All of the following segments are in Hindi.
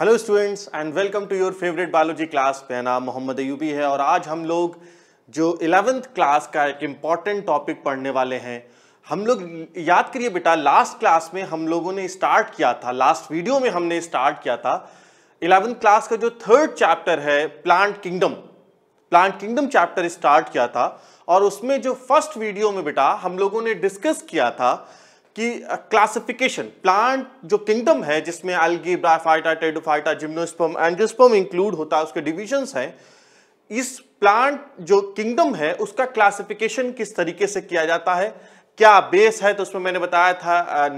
Hello students and welcome to your favourite biology class मेरा नाम मोहम्मद अयूबी है और आज हम लोग जो इलेवेंथ क्लास का एक इम्पॉर्टेंट टॉपिक पढ़ने वाले हैं हम लोग याद करिए बेटा लास्ट क्लास में हम लोगों ने स्टार्ट किया था लास्ट वीडियो में हमने स्टार्ट किया था इलेवेंथ क्लास का जो थर्ड चैप्टर है plant kingdom plant kingdom chapter start किया था और उसमें जो फर्स्ट वीडियो में बेटा हम लोगों ने डिस्कस किया था कि क्लासिफिकेशन प्लांट जो किंगडम है जिसमें algae bryophyta pteridophyta gymnosperm angiosperm include होता है उसके डिविजन्स हैं इस प्लांट जो किंगडम है उसका क्लासिफिकेशन किस तरीके से किया जाता है क्या बेस है तो उसमें मैंने बताया था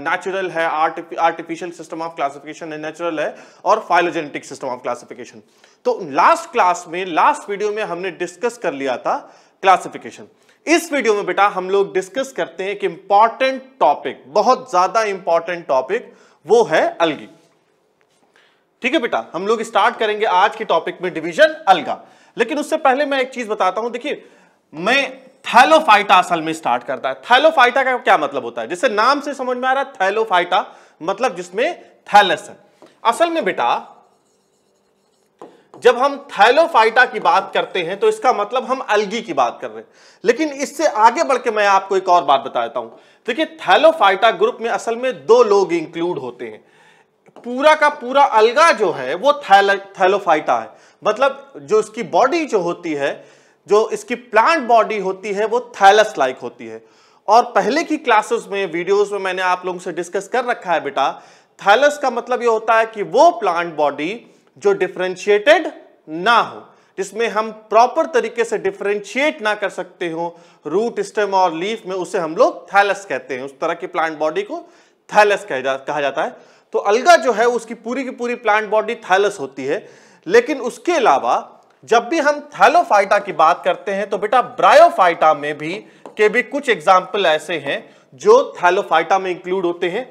नेचुरल है आर्टिफिशियल सिस्टम ऑफ क्लासिफिकेशन है नेचुरल है और फाइलोजेनेटिक सिस्टम ऑफ क्लासिफिकेशन तो लास्ट क्लास में लास्ट वीडियो में हमने डिस्कस कर लिया था क्लासिफिकेशन इस वीडियो में बेटा हम लोग डिस्कस करते हैं एक इंपॉर्टेंट टॉपिक बहुत ज्यादा इंपॉर्टेंट टॉपिक वो है अलगी ठीक है बेटा हम लोग स्टार्ट करेंगे आज के टॉपिक में डिवीजन अलगा लेकिन उससे पहले मैं एक चीज बताता हूं देखिए मैं थैलोफाइटा असल में स्टार्ट करता है थैलोफाइटा का क्या मतलब होता है जैसे नाम से समझ में आ रहा है थैलोफाइटा मतलब जिसमें थैलस है असल में बेटा जब हम थैलोफाइटा की बात करते हैं तो इसका मतलब हम अलगी की बात कर रहे हैं लेकिन इससे आगे बढ़ के मैं आपको एक और बात बताता हूं देखिए थैलोफाइटा ग्रुप में असल में दो लोग इंक्लूड होते हैं पूरा का पूरा अलगा जो है वो थैलोफाइटा है मतलब जो इसकी बॉडी जो होती है जो इसकी प्लांट बॉडी होती है वो थैलस लाइक होती है और पहले की क्लासेस में वीडियोस में मैंने आप लोगों से डिस्कस कर रखा है बेटा थैलस का मतलब ये होता है कि वो प्लांट बॉडी जो डिफ्रेंशिएटेड ना हो जिसमें हम प्रॉपर तरीके से डिफ्रेंशिएट ना कर सकते हो रूट स्टेम और लीफ में उसे हम लोग थैलस कहते हैं उस तरह की प्लांट बॉडी को थैलस कह जा, कहा जाता है तो अलगा जो है उसकी पूरी की पूरी प्लांट बॉडी थैलस होती है लेकिन उसके अलावा जब भी हम थैलोफाइटा की बात करते हैं तो बेटा ब्रायोफाइटा में भी के भी कुछ एग्जाम्पल ऐसे हैं जो थैलोफाइटा में इंक्लूड होते हैं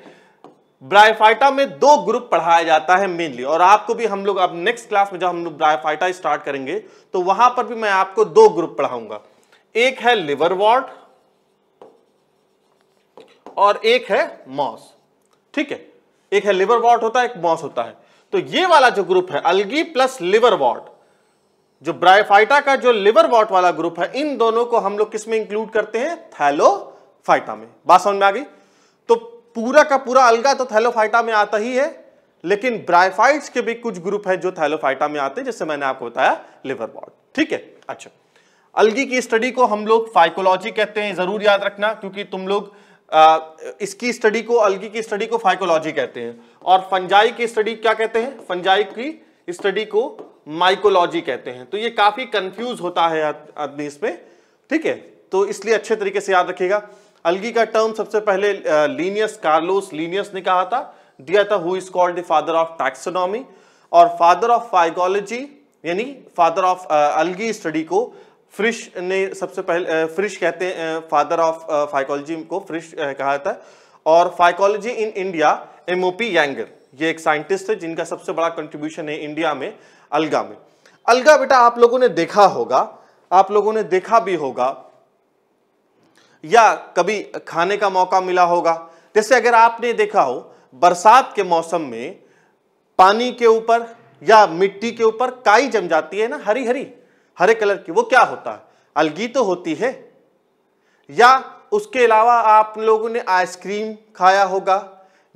ब्रायफाइटा में दो ग्रुप पढ़ाया जाता है मेनली और आपको भी हम लोग अब नेक्स्ट क्लास में जब हम लोग ब्रायफाइटा स्टार्ट करेंगे तो वहां पर भी मैं आपको दो ग्रुप पढ़ाऊंगा एक है लिवर वॉर्ड और एक है मॉस ठीक है एक है लिवर वॉर्ड होता है एक मॉस होता है तो ये वाला जो ग्रुप है अलगी प्लस लिवर वॉर्ड जो ब्रायफाइटा का जो लिवर वॉट वाला ग्रुप है इन दोनों को हम लोग किसमें इंक्लूड करते हैं थैलोफाइटा में बात समझ में आ गई पूरा का पूरा अलगा तो थैलोफाइटा में आता ही है लेकिन ब्राइफाइट्स के भी कुछ ग्रुप है जो थैलोफाइटा में आते हैं जैसे मैंने आपको बताया लिवर बॉड ठीक है अच्छा अलगी की स्टडी को हम लोग फाइकोलॉजी कहते हैं जरूर याद रखना क्योंकि तुम लोग आ, इसकी स्टडी को अलगी की स्टडी को फाइकोलॉजी कहते हैं और फंजाई की स्टडी क्या कहते हैं फंजाई की स्टडी को माइकोलॉजी कहते हैं तो ये काफी कंफ्यूज होता है आदमी इसमें ठीक है तो इसलिए अच्छे तरीके से याद रखिएगा अलगी का टर्म सबसे पहले लीनियस कार्लोस लीनियस ने कहा था दिया था who is called the father of taxonomy और फादर ऑफ फाइगोलॉजी यानी फादर ऑफ अलगी स्टडी को फ्रिश ने सबसे पहले फ्रिश कहते हैं फादर ऑफ फाइकोलॉजी को फ्रिश कहा था और phycology in India M Iyengar ये एक साइंटिस्ट है जिनका सबसे बड़ा कंट्रीब्यूशन है इंडिया में अलगा में अलगा बेटा आप लोगों ने देखा होगा आप लोगों ने देखा भी होगा या कभी खाने का मौका मिला होगा जैसे अगर आपने देखा हो बरसात के मौसम में पानी के ऊपर या मिट्टी के ऊपर काई जम जाती है ना हरी हरी हरे कलर की वो क्या होता है अलगी तो होती है या उसके अलावा आप लोगों ने आइसक्रीम खाया होगा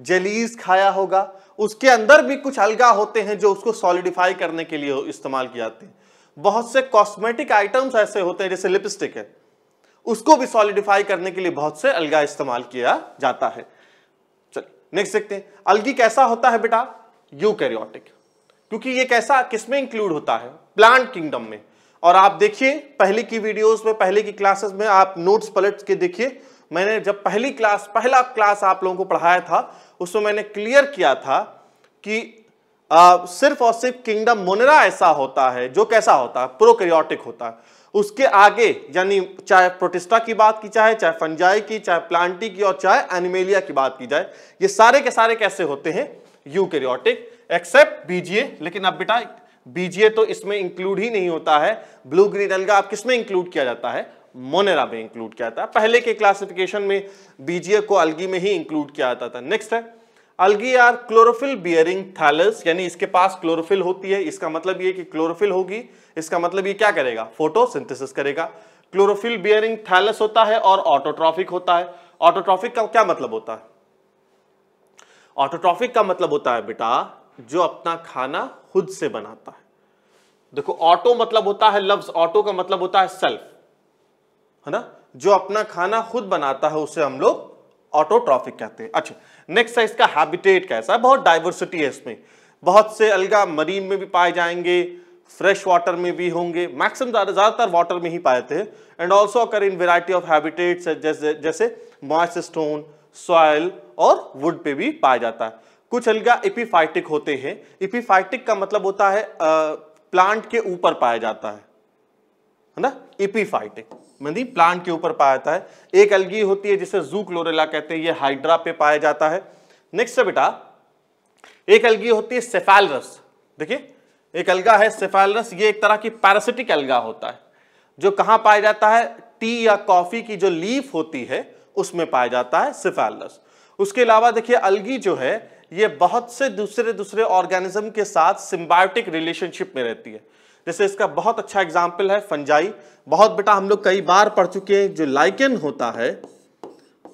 जलीस खाया होगा उसके अंदर भी कुछ अलगा होते हैं जो उसको सॉलिडिफाई करने के लिए इस्तेमाल किए जाते हैं बहुत से कॉस्मेटिक आइटम्स ऐसे होते हैं जैसे लिपस्टिक है उसको भी सॉलिडिफाई करने के लिए बहुत से अलगा इस्तेमाल किया जाता है चलिए नेक्स्ट देखते हैं अलगी कैसा होता है बेटा यूकैरियोटिक क्योंकि ये कैसा किसमें इंक्लूड होता है प्लांट किंगडम में और आप देखिए पहले की वीडियोस में पहले की क्लासेस में आप नोट्स पलट के देखिए मैंने जब पहली क्लास पहला क्लास आप लोगों को पढ़ाया था उसमें मैंने क्लियर किया था कि आ, सिर्फ और सिर्फ किंगडम मोनेरा ऐसा होता है जो कैसा होता है प्रोकैरियोटिक होता है उसके आगे यानी चाहे प्रोटिस्टा की बात की चाहे चाहे फंजाई की चाहे प्लांटी की और चाहे एनिमेलिया की बात की जाए ये सारे के सारे कैसे होते हैं यूकेरियोटिक एक्सेप्ट बीजीए लेकिन अब बेटा बीजीए तो इसमें इंक्लूड ही नहीं होता है ब्लू ग्रीन अलगा आप किसमें इंक्लूड किया जाता है मोनेरा में इंक्लूड किया जाता है पहले के क्लासिफिकेशन में बीजीए को अलगी में ही इंक्लूड किया जाता था नेक्स्ट है algae are chlorophyll bearing thallus यानी इसके पास क्लोरोफिल होती है इसका मतलब ये कि क्लोरोफिल होगी इसका मतलब ये क्या करेगा फोटोसिंथेसिस करेगा क्लोरोफिल बियरिंग थैलस होता है और ऑटोट्रॉफिक होता है ऑटोट्रॉफिक का क्या मतलब होता है ऑटोट्रॉफिक का मतलब होता है बेटा जो अपना खाना खुद से बनाता है देखो ऑटो मतलब होता है लफ्ज ऑटो का मतलब होता है सेल्फ है ना जो अपना खाना खुद बनाता है उसे हम लोग ऑटोट्रॉफिक कहते हैं अच्छा नेक्स्ट है इसका हैबिटेट कैसा है बहुत डाइवर्सिटी है इसमें बहुत से अलगा मरीन में भी पाए जाएंगे फ्रेश वाटर में भी होंगे मैक्सिमम ज़्यादातर वाटर में ही पाए थे and also occur in variety of habitats जैसे जैसे मॉइस स्टोन सॉयल और वुड पे भी पाया जाता है कुछ अलगा इपीफाइटिक होते हैं इपीफाइटिक का मतलब होता है आ, प्लांट के ऊपर पाया जाता है है ना इपीफाइटिक मंदी प्लांट के ऊपर पाया जाता है एक अलगी होती है जिसे जू क्लोरेला कहते हैं ये हाइड्रा पे पाया जाता है नेक्स्ट है बेटा एक अलगी होती है सेफेलरस देखिए एक अलगा है सेफेलरस ये एक तरह की पैरासिटिक अलगा होता है जो कहां पाया जाता है टी या कॉफी की जो लीफ होती है उसमें पाया जाता है सेफेलरस उसके अलावा देखिए अलगी जो है ये बहुत से दूसरे दूसरे ऑर्गेनिज्म के साथ सिम्बायोटिक रिलेशनशिप में रहती है जैसे इसका बहुत अच्छा एग्जाम्पल है फंजाई बहुत बेटा हम लोग कई बार पढ़ चुके हैं जो लाइकेन होता है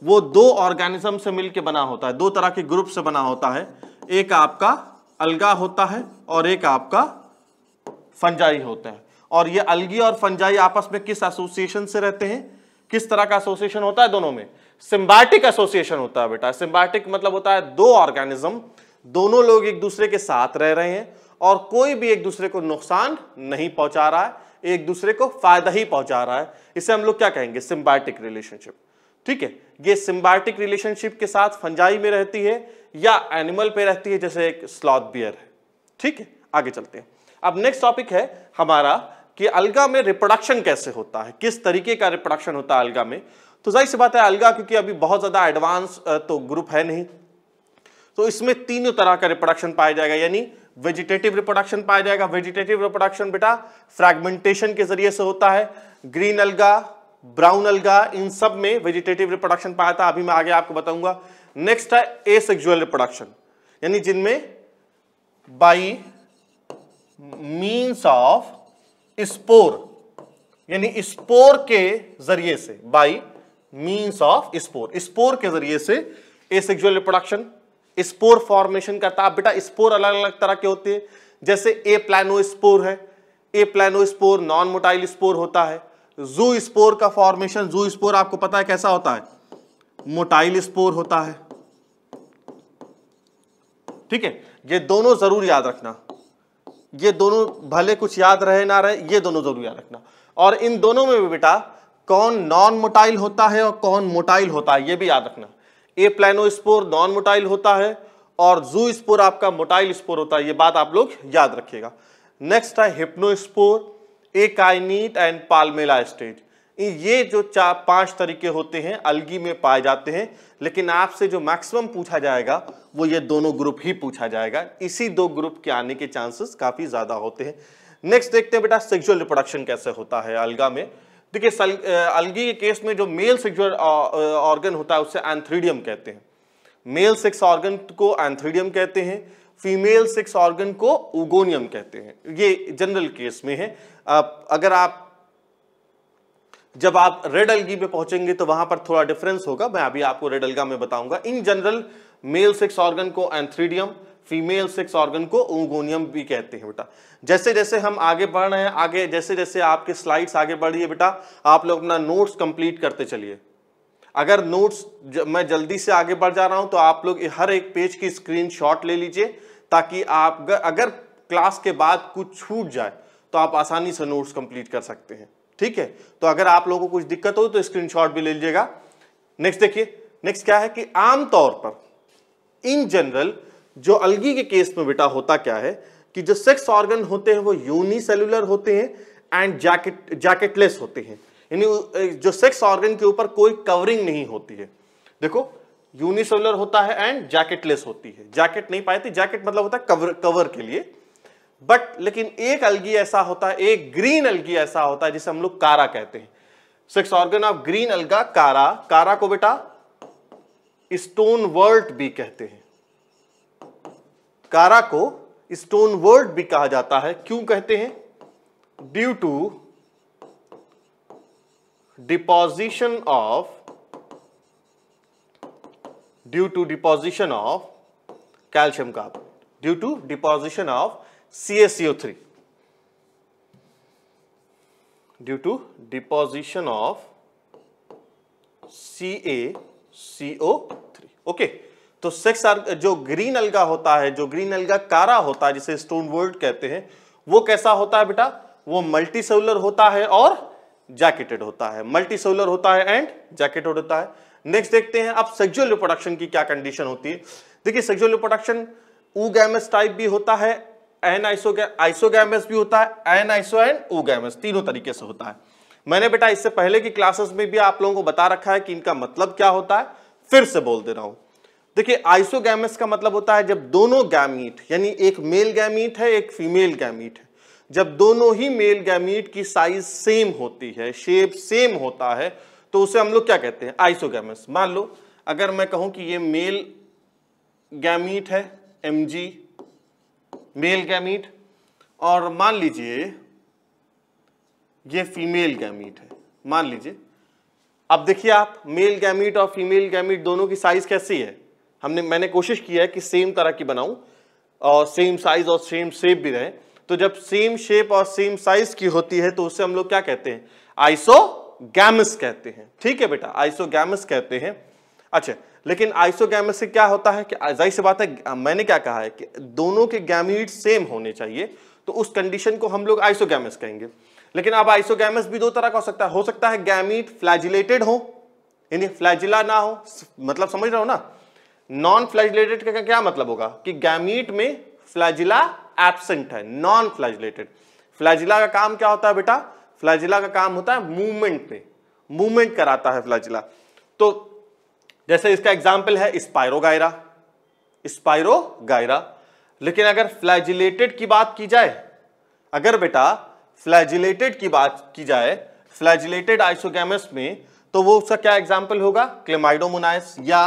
वो दो ऑर्गेनिज्म से मिलकर बना होता है दो तरह के ग्रुप से बना होता है एक आपका अलगा होता है और एक आपका फंजाई होता है और ये अलगी और फंजाई आपस में किस एसोसिएशन से रहते हैं किस तरह का एसोसिएशन होता है दोनों में सिम्बैटिक एसोसिएशन होता है बेटा सिम्बैटिक मतलब होता है दो ऑर्गेनिज्म दोनों लोग एक दूसरे के साथ रह रहे हैं और कोई भी एक दूसरे को नुकसान नहीं पहुंचा रहा है एक दूसरे को फायदा ही पहुंचा रहा है इसे हम लोग क्या कहेंगे सिम्बायटिक रिलेशनशिप ठीक है ये सिम्बायटिक रिलेशनशिप के साथ फंजाई में रहती है या एनिमल पे रहती है जैसे एक स्लॉथ बियर है ठीक है आगे चलते हैं अब नेक्स्ट टॉपिक है हमारा कि अलगा में रिप्रोडक्शन कैसे होता है किस तरीके का रिप्रोडक्शन होता है अलगा में तो जाहिर सी बात है अलगा क्योंकि अभी बहुत ज़्यादा एडवांस तो ग्रुप है नहीं तो इसमें तीनों तरह का रिप्रोडक्शन पाया जाएगा यानी वेजिटेटिव रिप्रोडक्शन पाया जाएगा वेजिटेटिव रिप्रोडक्शन बेटा फ्रेगमेंटेशन के जरिए से होता है ग्रीन अलगा ब्राउन अलगा इन सब में वेजिटेटिव रिप्रोडक्शन पाया था अभी मैं आगे आपको बताऊंगा नेक्स्ट है एसेक्सुअल रिप्रोडक्शन यानी जिनमें बाई मीन्स ऑफ स्पोर यानी स्पोर के जरिए से by means of spore spore के जरिए से एसेक्सुअल रिप्रोडक्शन स्पोर फॉर्मेशन करता है बेटा स्पोर अलग अलग तरह के होते हैं जैसे ए प्लानो स्पोर है aplanospore non motile spore होता है जू स्पोर का फॉर्मेशन जू स्पोर आपको पता है कैसा होता है मोटाइल स्पोर होता है ठीक है ये दोनों जरूर याद रखना ये दोनों भले कुछ याद रहे ना रहे ये दोनों जरूर याद रखना और इन दोनों में भी बेटा कौन नॉन मोटाइल होता है और कौन मोटाइल होता है ये भी याद रखना aplanospore non motile होता है और जू स्पोर आपका मोटाइल स्पोर होता है ये बात आप लोग याद रखिएगा नेक्स्ट है हिप्नोस्पोर काइनीट एंड पालमेला स्टेज ये जो चार पांच तरीके होते हैं अलगी में पाए जाते हैं लेकिन आपसे जो मैक्सिमम पूछा जाएगा वो ये दोनों ग्रुप ही पूछा जाएगा इसी दो ग्रुप के आने के चांसेस काफ़ी ज़्यादा होते हैं नेक्स्ट देखते हैं बेटा सेक्सुअल रिप्रोडक्शन कैसे होता है अलगा में देखिए अलगी के केस में जो मेल सेक्सुअल ऑर्गन होता है उससे एंथ्रीडियम कहते हैं मेल सेक्स ऑर्गन को एंथ्रीडियम कहते हैं फीमेल सेक्स ऑर्गन को उगोनियम कहते हैं ये जनरल केस में है आप, अगर आप जब आप रेड अलगी पे पहुंचेंगे तो वहां पर थोड़ा डिफरेंस होगा मैं अभी आपको रेड अलगा में बताऊंगा in general male sex organ को एंथ्रीडियम फीमेल सेक्स ऑर्गन को ओगोनियम भी कहते हैं बेटा जैसे जैसे हम आगे बढ़ रहे हैं आगे जैसे जैसे आपके स्लाइड्स आगे बढ़ रही है बेटा आप लोग अपना नोट्स कंप्लीट करते चलिए अगर नोट्स मैं जल्दी से आगे बढ़ जा रहा हूं तो आप लोग हर एक पेज की स्क्रीन ले लीजिए ताकि आप अगर क्लास के बाद कुछ छूट जाए तो आप आसानी से नोट्स कंप्लीट कर सकते हैं ठीक है तो अगर आप लोगों को कुछ दिक्कत हो तो स्क्रीनशॉट भी ले लीजिएगा नेक्स्ट देखिए नेक्स्ट क्या है कि आमतौर पर इन जनरल जो अलगी के केस में बेटा होता क्या है कि जो सेक्स ऑर्गन होते हैं वो यूनिसेलुलर होते हैं एंड जैकेट जैकेटलेस होते हैं यानी जो सेक्स ऑर्गन के ऊपर कोई कवरिंग नहीं होती है देखो यूनिसेलुलर होता है एंड जैकेटलेस होती है जैकेट नहीं पाए थी जैकेट मतलब होता है कवर कवर के लिए बट लेकिन एक अलगी ऐसा होता है एक ग्रीन अलगी ऐसा होता है जिसे हम लोग कारा कहते हैं सेक्स ऑर्गन ऑफ ग्रीन अलगा कारा कारा को बेटा स्टोन वर्ल्ट भी कहते हैं कारा को स्टोन वर्ड भी कहा जाता है क्यों कहते हैं due to deposition of due to deposition of calcium carbon due to deposition of CaCO3 due to deposition of CaCO3 okay okay. तो सिक्स जो ग्रीन अलगा होता है जो ग्रीन अलगा कारा होता है जिसे स्टोन वर्ल्ड कहते हैं वो कैसा होता है बेटा वो मल्टी सेलुलर होता है और जैकेटेड होता है मल्टी सेलुलर होता है एंड जैकेटेड होता है नेक्स्ट देखते हैं अब सेक्सुअल रिप्रोडक्शन की क्या कंडीशन होती है देखिए सेक्जुअल रिप्रोडक्शन ऊगैमस टाइप भी होता है एन आइसोगैमस भी होता है एन आइसो एंड ऊगैमस तीनों तरीके से होता है मैंने बेटा इससे पहले की क्लासेस में भी आप लोगों को बता रखा है कि इनका मतलब क्या होता है फिर से बोल दे रहा हूं देखिए आइसोगैमस का मतलब होता है जब दोनों गैमीट यानी एक मेल गैमीट है एक फीमेल गैमीट है जब दोनों ही मेल गैमीट की साइज सेम होती है शेप सेम होता है तो उसे हम लोग क्या कहते हैं आइसोगैमस मान लो अगर मैं कहूं कि ये मेल गैमीट है एम जी मेल गैमीट और मान लीजिए ये फीमेल गैमीट है मान लीजिए अब देखिए आप मेल गैमीट और फीमेल गैमीट दोनों की साइज कैसी है हमने मैंने कोशिश किया है कि सेम तरह की बनाऊं और सेम साइज और सेम शेप भी रहे तो जब सेम शेप और सेम साइज की होती है तो उसे हम लोग क्या कहते हैं आइसोगैमस कहते हैं ठीक है बेटा आइसोगैमस कहते हैं अच्छा लेकिन आइसोगैमस से क्या होता है कि जाहिर सी बात है मैंने क्या कहा है कि दोनों के गैमिट सेम होने चाहिए तो उस कंडीशन को हम लोग आइसोगैमस कहेंगे लेकिन अब आइसोगैमस भी दो तरह का हो सकता है हो सकता है गैमिट फ्लैजिलेटेड हो यानी फ्लैजिला ना हो मतलब समझ रहे हो ना नॉन फ्लैजिलेटेड का क्या मतलब होगा कि गैमीट में फ्लैजिला एबसेंट है नॉन फ्लैजिलेटेड फ्लैजिला का काम क्या होता है बेटा फ्लैजिला का काम होता है मूवमेंट पे मूवमेंट कराता है फ्लैजिला तो जैसे इसका एग्जाम्पल है स्पायरोगायरा स्पायरोगायरा लेकिन अगर फ्लैजिलेटेड की बात की जाए अगर बेटा फ्लैजिलेटेड की बात की जाए फ्लैजिलेटेड आइसोगेमस में तो वो उसका क्या एग्जाम्पल होगा क्लेमाइडोमोनाइस या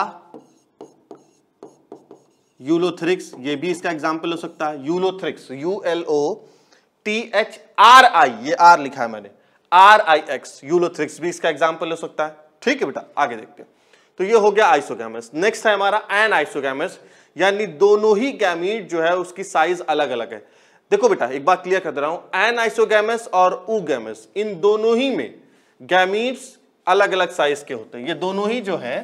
यूलोथ्रिक्स ये भी इसका एग्जाम्पल हो सकता है ulothrix U L O T H R I ये आर लिखा है मैंने आर आई एक्स यूलोथ्रिक्स भी इसका एग्जाम्पल हो सकता है ठीक है बेटा आगे देखते हैं तो ये हो गया आइसोगैमस नेक्स्ट है हमारा एन आइसोगैमस यानी दोनों ही गैमीट जो है उसकी साइज अलग अलग है देखो बेटा एक बात क्लियर कर रहा हूं एन आइसोगैमस और ऊ गैमस इन दोनों ही में गैमीट्स अलग अलग साइज के होते हैं ये दोनों ही जो है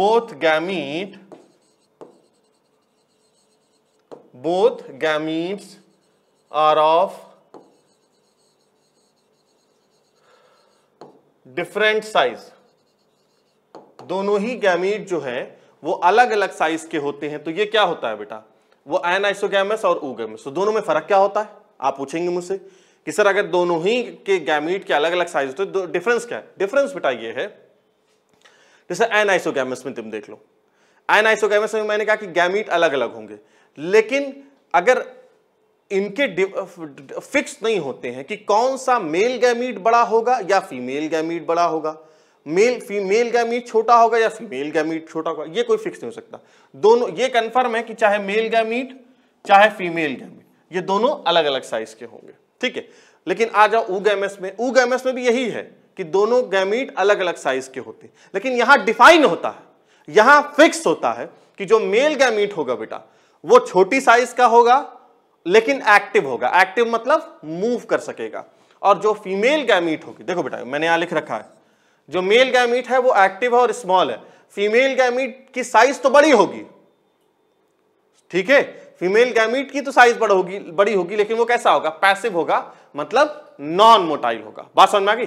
both gamete both gametes are of different size दोनों ही गैमीट जो है वो अलग अलग साइज के होते हैं तो ये क्या होता है बेटा वो एन आइसोगैमस और गैमस तो दोनों में फर्क क्या होता है आप पूछेंगे मुझसे कि सर अगर दोनों ही के गैमीट के अलग अलग साइज होते तो डिफरेंस क्या है डिफरेंस बेटा ये है जैसे एन आइसोगैमस में तुम देख लो एन आइसोगैमस में मैंने कहा कि गैमीट अलग अलग होंगे लेकिन अगर इनके फिक्स नहीं होते हैं कि कौन सा मेल गैमीट बड़ा होगा या फीमेल गैमीट बड़ा होगा मेल फीमेल गैमीट छोटा होगा या फीमेल गैमीट छोटा होगा ये कोई फिक्स नहीं हो सकता दोनों ये कंफर्म है कि चाहे मेल गैमीट चाहे फीमेल गैमीट ये दोनों अलग अलग साइज के होंगे ठीक है लेकिन आ जाओ ऊगैमस में ऊ ऊगैमस में भी यही है कि दोनों गैमीट अलग अलग साइज के होते हैं लेकिन यहां डिफाइन होता है यहां फिक्स होता है कि जो मेल गैमीट होगा बेटा वो छोटी साइज का होगा लेकिन एक्टिव होगा एक्टिव मतलब मूव कर सकेगा और जो फीमेल गैमीट होगी देखो बेटा मैंने यहां लिख रखा है जो मेल गैमीट है वो एक्टिव है और स्मॉल है फीमेल गैमीट की साइज तो बड़ी होगी ठीक है फीमेल गैमीट की तो साइज बड़ा होगी बड़ी होगी लेकिन वो कैसा होगा पैसिव होगा मतलब नॉन मोटाइल होगा बात समझ में आ गई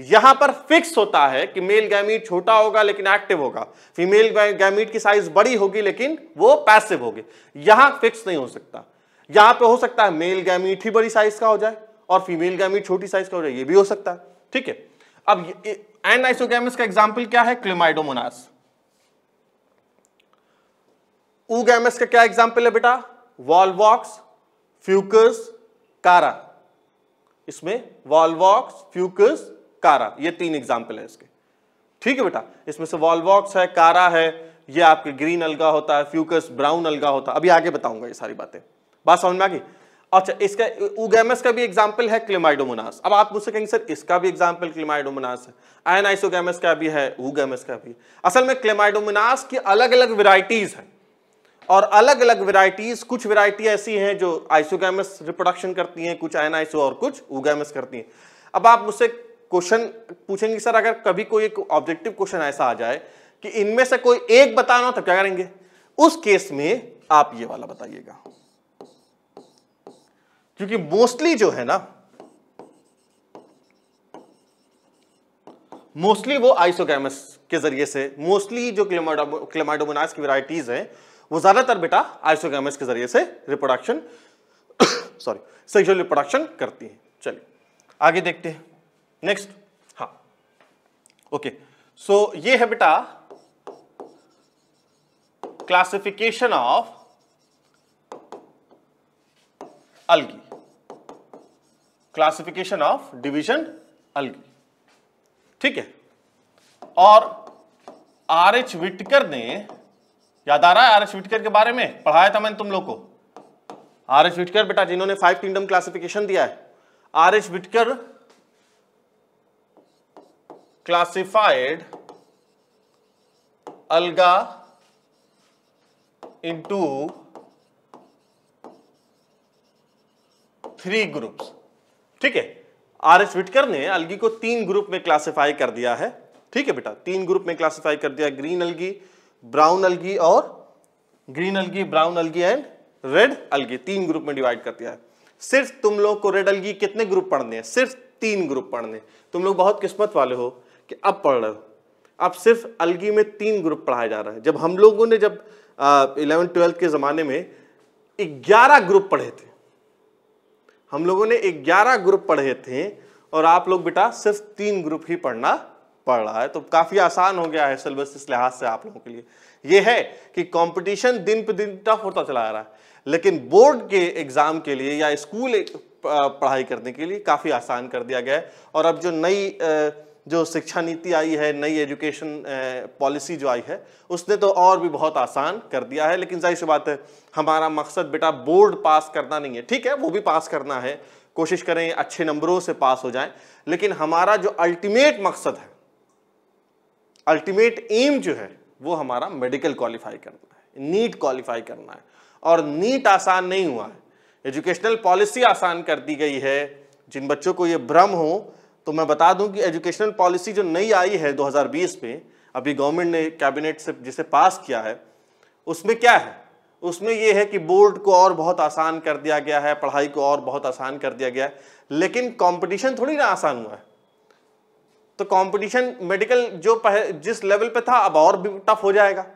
यहां पर फिक्स होता है कि मेल गैमीट छोटा होगा लेकिन एक्टिव होगा फीमेल गैमीट की साइज बड़ी होगी लेकिन वो पैसिव होगी यहां फिक्स नहीं हो सकता यहां पे हो सकता है मेल गैमीट ही बड़ी साइज का हो जाए और फीमेल गैमीट छोटी साइज का हो जाए ये भी हो सकता है ठीक है अब एन आइसोगेमिस का एग्जाम्पल क्या है क्लिमाइडोमोनास ऊगैमस का क्या एग्जाम्पल है बेटा वॉलवॉक्स फ्यूकस कारा इसमें वॉलवॉक्स फ्यूकस कारा ये तीन एग्जाम्पल है इसके ठीक है बेटा इसमें से वॉलवॉक्स है कारा है ये आपके ग्रीन अलगा होता है फ्यूकस ब्राउन अलगा होता है अभी आगे बताऊंगा ये सारी बातें बात समझ में आ गई अच्छा इसका उगेमस का भी एग्जाम्पल है क्लिमाइडोमोनास अब आप मुझसे कहेंगे सर इसका भी एग्जाम्पल क्लिमाइडोमोनास है एन आइसोगेमस का भी है उगेमस का भी असल में क्लिमाइडोमोनास की अलग अलग वेराइटीज है और अलग अलग वेराइटीज कुछ वेराइटी ऐसी हैं जो आइसोगेमस रिप्रोडक्शन करती हैं कुछ एन आइसो और कुछ उगेमस करती हैं अब आप मुझसे क्वेश्चन पूछेंगे सर अगर कभी कोई एक ऑब्जेक्टिव क्वेश्चन ऐसा आ जाए कि इनमें से कोई एक बताना हो क्या करेंगे उस केस में आप ये वाला बताइएगा क्योंकि मोस्टली जो है ना मोस्टली वो आइसोगैमस के जरिए से मोस्टली जो क्लेमाइडोमोनास की वेराइटीज हैं वो ज्यादातर बेटा आइसोगैमस के जरिए से रिप्रोडक्शन सॉरी सेक्सुअल रिप्रोडक्शन करती है चलिए आगे देखते हैं नेक्स्ट हा ओके सो ये है बेटा classification of algae classification of division algae ठीक है और आर एच विटकर ने याद आ रहा है आर एच विटकर के बारे में पढ़ाया था मैंने तुम लोग को आर एच विटकर बेटा जिन्होंने फाइव किंगडम क्लासिफिकेशन दिया है R H Whittaker classified alga into three groups ठीक है आर एस विटकर ने अलगी को तीन ग्रुप में क्लासिफाई कर दिया है ठीक है बेटा तीन ग्रुप में क्लासिफाई कर दिया ग्रीन अलगी ब्राउन अलगी और green algae brown algae and red algae तीन ग्रुप में डिवाइड कर दिया है सिर्फ तुम लोग को रेड अलगी कितने ग्रुप पढ़ने हैं सिर्फ तीन ग्रुप पढ़ने तुम लोग बहुत किस्मत वाले हो कि अब पढ़ रहे हो अब सिर्फ अलगी में तीन ग्रुप पढ़ाया जा रहा है जब हम लोगों ने जब इलेवन ट्वेल्थ के ज़माने में ग्यारह ग्रुप पढ़े थे हम लोगों ने ग्यारह ग्रुप पढ़े थे और आप लोग बेटा सिर्फ तीन ग्रुप ही पढ़ना पड़ रहा है तो काफ़ी आसान हो गया है सिलेबस इस लिहाज से आप लोगों के लिए यह है कि कंपटीशन दिन पर दिन टफ होता चला आ रहा है लेकिन बोर्ड के एग्ज़ाम के लिए या स्कूल पढ़ाई करने के लिए काफ़ी आसान कर दिया गया है और अब जो नई जो शिक्षा नीति आई है नई एजुकेशन पॉलिसी जो आई है उसने तो और भी बहुत आसान कर दिया है लेकिन जाहिर सी बात है हमारा मकसद बेटा बोर्ड पास करना नहीं है ठीक है वो भी पास करना है कोशिश करें अच्छे नंबरों से पास हो जाए लेकिन हमारा जो अल्टीमेट मकसद है अल्टीमेट एम जो है वो हमारा मेडिकल क्वालिफाई करना है नीट क्वालिफाई करना है और नीट आसान नहीं हुआ है एजुकेशनल पॉलिसी आसान कर दी गई है जिन बच्चों को ये भ्रम हो तो मैं बता दूं कि एजुकेशनल पॉलिसी जो नई आई है 2020 में अभी गवर्नमेंट ने कैबिनेट से जिसे पास किया है उसमें क्या है उसमें यह है कि बोर्ड को और बहुत आसान कर दिया गया है पढ़ाई को और बहुत आसान कर दिया गया है लेकिन कॉम्पिटिशन थोड़ी ना आसान हुआ है तो कॉम्पिटिशन मेडिकल जो जिस लेवल पर था अब और भी टफ हो जाएगा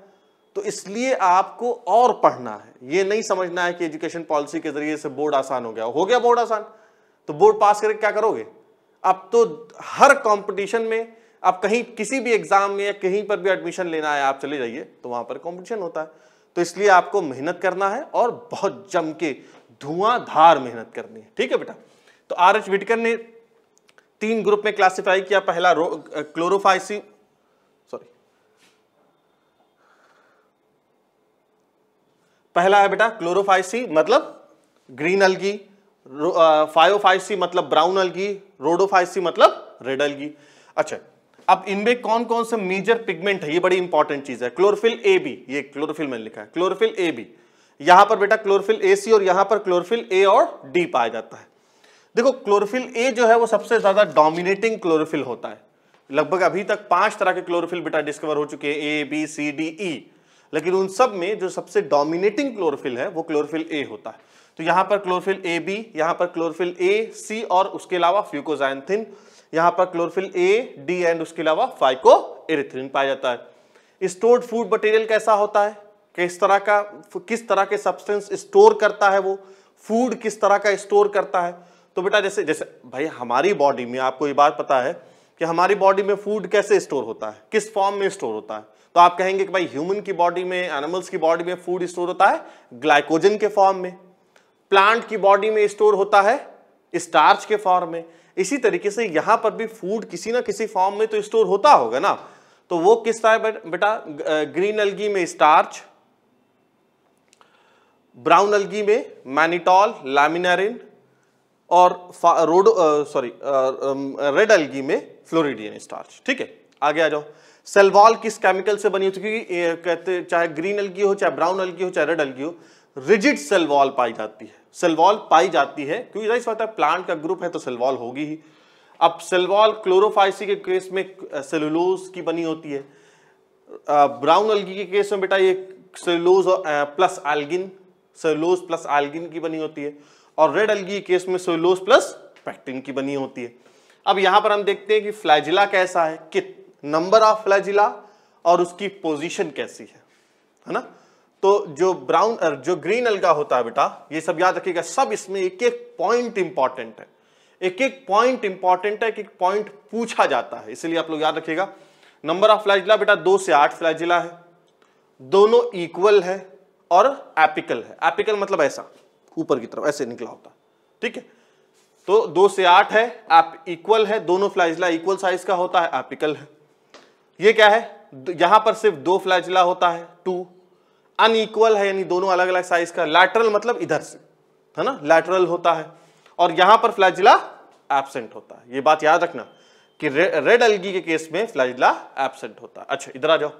तो इसलिए आपको और पढ़ना है ये नहीं समझना है कि एजुकेशन पॉलिसी के जरिए से बोर्ड आसान हो गया हो गया बोर्ड आसान तो बोर्ड पास करके क्या करोगे अब तो हर कंपटीशन में आप कहीं किसी भी एग्जाम में या कहीं पर भी एडमिशन लेना है आप चले जाइए तो वहां पर कंपटीशन होता है तो इसलिए आपको मेहनत करना है और बहुत जम के धुआंधार मेहनत करनी है ठीक है बेटा तो आर एच विटकर ने तीन ग्रुप में क्लासिफाई किया पहला क्लोरोफाइसी सॉरी पहला है बेटा क्लोरोफाइसी मतलब ग्रीन अलगी फायोफाइसी oh मतलब ब्राउन अलगी रोडोफाइसी मतलब रेड अलगी अच्छा अब इनमें कौन कौन से मेजर पिगमेंट है ये बड़ी इंपॉर्टेंट चीज है क्लोरोफिल ए बी ये क्लोरोफिल मैंने लिखा है क्लोरोफिल ए बी यहां पर बेटा क्लोरोफिल ए सी और यहां पर क्लोरोफिल ए और डी पाया जाता है देखो क्लोरोफिल ए जो है वो सबसे ज्यादा डोमिनेटिंग क्लोरोफिल होता है लगभग अभी तक पांच तरह के क्लोरोफिल बेटा डिस्कवर हो चुके हैं A B C D E लेकिन उन सब में जो सबसे डोमिनेटिंग क्लोरोफिल है वो क्लोरोफिल ए होता है तो यहाँ पर क्लोरोफिल ए बी यहां पर क्लोरोफिल ए सी और उसके अलावा फ्यूकोजाइंथिन यहां पर क्लोरोफिल ए डी एंड उसके अलावा फाइको एरिथ्रिन पाया जाता है स्टोर्ड फूड मटेरियल कैसा होता है किस तरह का किस तरह के सब्सटेंस स्टोर करता है वो फूड किस तरह का स्टोर करता है तो बेटा जैसे जैसे भाई हमारी बॉडी में आपको ये बात पता है कि हमारी बॉडी में फूड कैसे स्टोर होता है किस फॉर्म में स्टोर होता है तो आप कहेंगे कि भाई ह्यूमन की बॉडी में एनिमल्स की बॉडी में फूड स्टोर होता है ग्लाइकोजन के फॉर्म में प्लांट की बॉडी में स्टोर होता है स्टार्च के फॉर्म में इसी तरीके से यहां पर भी फूड किसी ना किसी फॉर्म में तो स्टोर होता होगा ना तो वो किस तरह बेटा ग्रीन अलगी में स्टार्च ब्राउन अलगी में मैनिटॉल लैमिनारिन और रोड सॉरी रेड अलगी में फ्लोरिडियन स्टार्च ठीक है आगे आ जाओ सेलवॉल किस केमिकल से बनी होती क्योंकि कहते चाहे ग्रीन अलगी हो चाहे ब्राउन अलगी हो चाहे रेड अलगी हो रिजिड सेलवॉल पाई जाती है सेलवॉल पाई जाती है क्योंकि जाहिर बात है प्लांट का ग्रुप है तो सेलवॉल होगी ही अब सेलवॉल क्लोरोफाइसी के केस में सेलुलोज की बनी होती है ब्राउन अलगी के केस में बेटा ये cellulose plus algin cellulose plus algin की बनी होती है और रेड अलगी के केस में सेलुलोज प्लस पैक्टिन की बनी होती है अब यहाँ पर हम देखते हैं कि फ्लैजिला कैसा है कित नंबर ऑफ फ्लैजिला और उसकी पोजीशन कैसी है है ना तो जो ब्राउन जो ग्रीन अलगा होता है बेटा ये सब याद रखिएगा सब इसमें एक एक पॉइंट इंपॉर्टेंट है एक एक पॉइंट इंपॉर्टेंट है एक एक पॉइंट पूछा जाता है इसलिए आप लोग याद रखिएगा नंबर ऑफ फ्लैजिला बेटा दो से आठ फ्लैजिला है दोनों इक्वल है और एपिकल है एपिकल मतलब ऐसा ऊपर की तरफ ऐसे निकला होता ठीक है तो दो से आठ है आप इक्वल है दोनों फ्लैजिला इक्वल साइज का होता है एपिकल है ये क्या है यहां पर सिर्फ दो फ्लैजिला होता है टू अनइक्वल है यानी दोनों अलग अलग साइज का लैटरल मतलब इधर से है ना लैटरल होता है और यहां पर फ्लैजिला एबसेंट होता है ये बात याद रखना कि रे, रेड अलगी के केस में फ्लैजिला एबसेंट होता है अच्छा इधर आ जाओ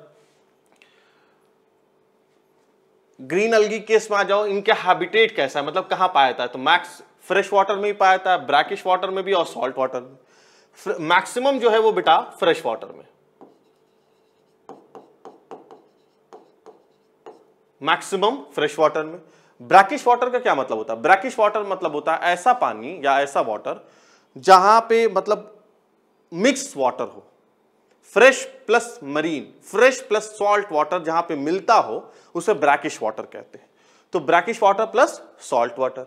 ग्रीन अलगी केस में आ जाओ इनके हैबिटेट कैसा है मतलब कहां पाया जाता है तो मैक्स फ्रेश वाटर में ही पाया जाता है ब्रैकिश वाटर में भी और सॉल्ट वाटर में मैक्सिमम जो है वो बेटा फ्रेश वाटर में मैक्सिमम फ्रेश वाटर में ब्रैकिश वाटर का क्या मतलब होता है ब्रैकिश वाटर मतलब होता है ऐसा पानी या ऐसा वाटर जहां पे मतलब मिक्स वाटर हो fresh plus marine fresh plus salt water जहां पे मिलता हो उसे ब्रैकिश वाटर कहते हैं तो brackish water plus salt water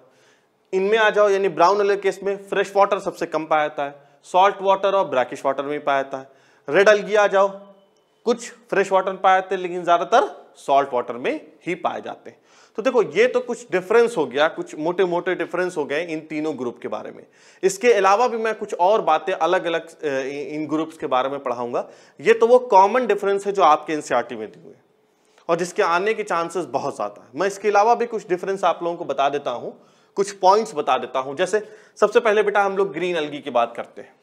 इनमें आ जाओ यानी ब्राउन अलर केस में फ्रेश वाटर सबसे कम पाया जाता है सॉल्ट वाटर और ब्रैकिश वाटर में पाया जाता है रेड अलगी आ जाओ कुछ फ्रेश वाटर पाया जाते हैं लेकिन ज़्यादातर सॉल्ट वाटर में ही पाए जाते हैं तो देखो ये तो कुछ डिफरेंस हो गया कुछ मोटे मोटे डिफरेंस हो गए इन तीनों ग्रुप के बारे में इसके अलावा भी मैं कुछ और बातें अलग अलग इन ग्रुप्स के बारे में पढ़ाऊंगा ये तो वो कॉमन डिफरेंस है जो आपके एन में दिए हुए और जिसके आने के चांसेस बहुत ज़्यादा है मैं इसके अलावा भी कुछ डिफरेंस आप लोगों को बता देता हूँ कुछ पॉइंट्स बता देता हूँ जैसे सबसे पहले बेटा हम लोग ग्रीन अलगी की बात करते हैं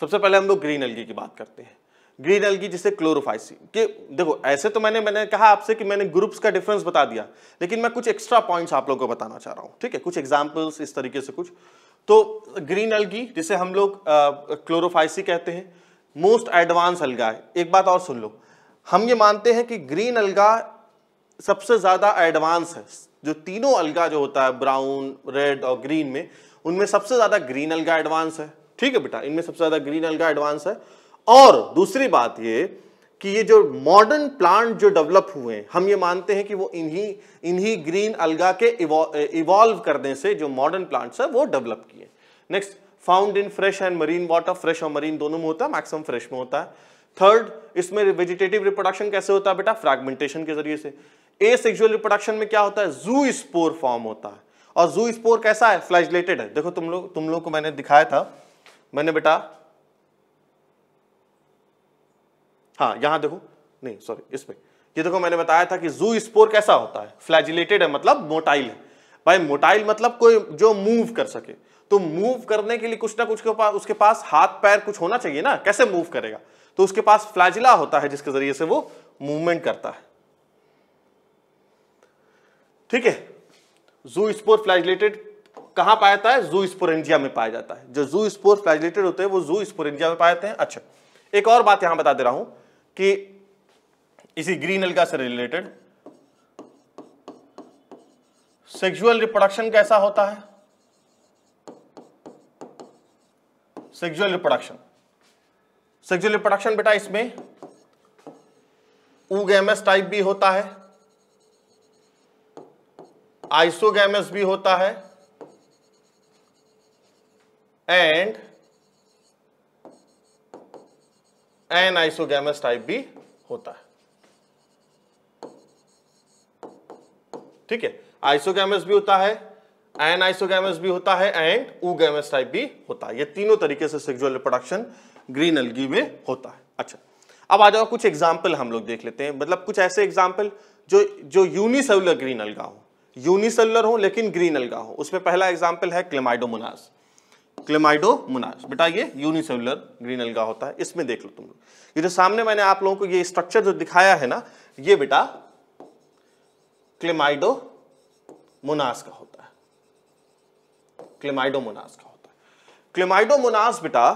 सबसे पहले हम लोग ग्रीन अलगी की बात करते हैं ग्रीन एल्गी जिसे क्लोरोफाइसी के देखो ऐसे तो मैंने मैंने कहा आपसे कि मैंने ग्रुप्स का डिफरेंस बता दिया लेकिन मैं कुछ एक्स्ट्रा पॉइंट्स आप लोगों को बताना चाह रहा हूँ ठीक है कुछ एग्जाम्पल्स इस तरीके से कुछ तो ग्रीन एल्गी जिसे हम लोग क्लोरोफाइसी कहते हैं मोस्ट एडवांस अलगा है एक बात और सुन लो हम ये मानते हैं कि ग्रीन अलगा सबसे ज़्यादा एडवांस है जो तीनों अलगा जो होता है ब्राउन रेड और ग्रीन में उनमें सबसे ज़्यादा ग्रीन अलगा एडवांस है ठीक है बेटा इनमें सबसे ज़्यादा ग्रीन अलगा एडवांस है और दूसरी बात ये कि ये जो मॉडर्न प्लांट जो डेवलप हुए हम ये मानते हैं कि वो इन्हीं इन्हीं ग्रीन अलगा के इवॉल्व करने से जो मॉडर्न प्लांट्स है वो डेवलप किए next found in fresh and marine water fresh और मरीन दोनों में होता है मैक्सिमम फ्रेश में होता है थर्ड इसमें वेजिटेटिव रिप्रोडक्शन कैसे होता है बेटा फ्रेगमेंटेशन के जरिए से ए सेक्सुअल रिप्रोडक्शन में क्या होता है जू स्पोर फॉर्म होता है और जू स्पोर कैसा है फ्लैजलेटेड है देखो तुम लोग तुम लोग को मैंने दिखाया था मैंने बेटा हाँ यहां देखो नहीं सॉरी इसमें ये देखो मैंने बताया था कि जू स्पोर कैसा होता है फ्लैजिलेटेड है मतलब मोटाइल है भाई मोटाइल मतलब कोई जो मूव कर सके तो मूव करने के लिए कुछ ना कुछ के पास उसके पास हाथ पैर कुछ होना चाहिए ना कैसे मूव करेगा तो उसके पास फ्लैजिला होता है जिसके जरिए से वो मूवमेंट करता है ठीक है जू स्पोर फ्लैजिलेटेड कहां पाया जाता है जू इंडिया में पाया जाता है जो जू स्पोर फ्लैजिलेटेड होते हैं वो जू इंडिया में पाए जाते हैं अच्छा एक और बात यहां बता दे रहा हूं कि इसी ग्रीन अलगा से रिलेटेड सेक्सुअल रिप्रोडक्शन कैसा होता है सेक्सुअल रिप्रोडक्शन सेक्सुअल रिप्रोडक्शन बेटा इसमें ऊगैमस टाइप भी होता है आइसोगेमस भी होता है एंड एन आइसोगैमस टाइप भी होता है ठीक है आइसोगैमस भी होता है एन आइसोगैमस भी होता है एंड ऊगैमस टाइप भी होता है ये तीनों तरीके से सेक्सुअल रिप्रोडक्शन ग्रीन एल्गी में होता है अच्छा अब आ जाओ कुछ एग्जाम्पल हम लोग देख लेते हैं मतलब कुछ ऐसे एग्जाम्पल जो जो यूनिसेलुलर ग्रीन अलगा हो यूनिसेलुलर हो लेकिन ग्रीन अलगा हो उसमें पहला एग्जाम्पल है क्लेमाइडोमोनास क्लेमाइडोमोनास बेटा ये यूनिसेलुलर ग्रीन अलगा होता है इसमें देख लो तुम लोग ये जो सामने मैंने आप लोगों को ये स्ट्रक्चर जो दिखाया है ना ये बेटा क्लेमाइडोमोनास का होता है क्लेमाइडोमोनास का होता है क्लेमाइडोमोनास बेटा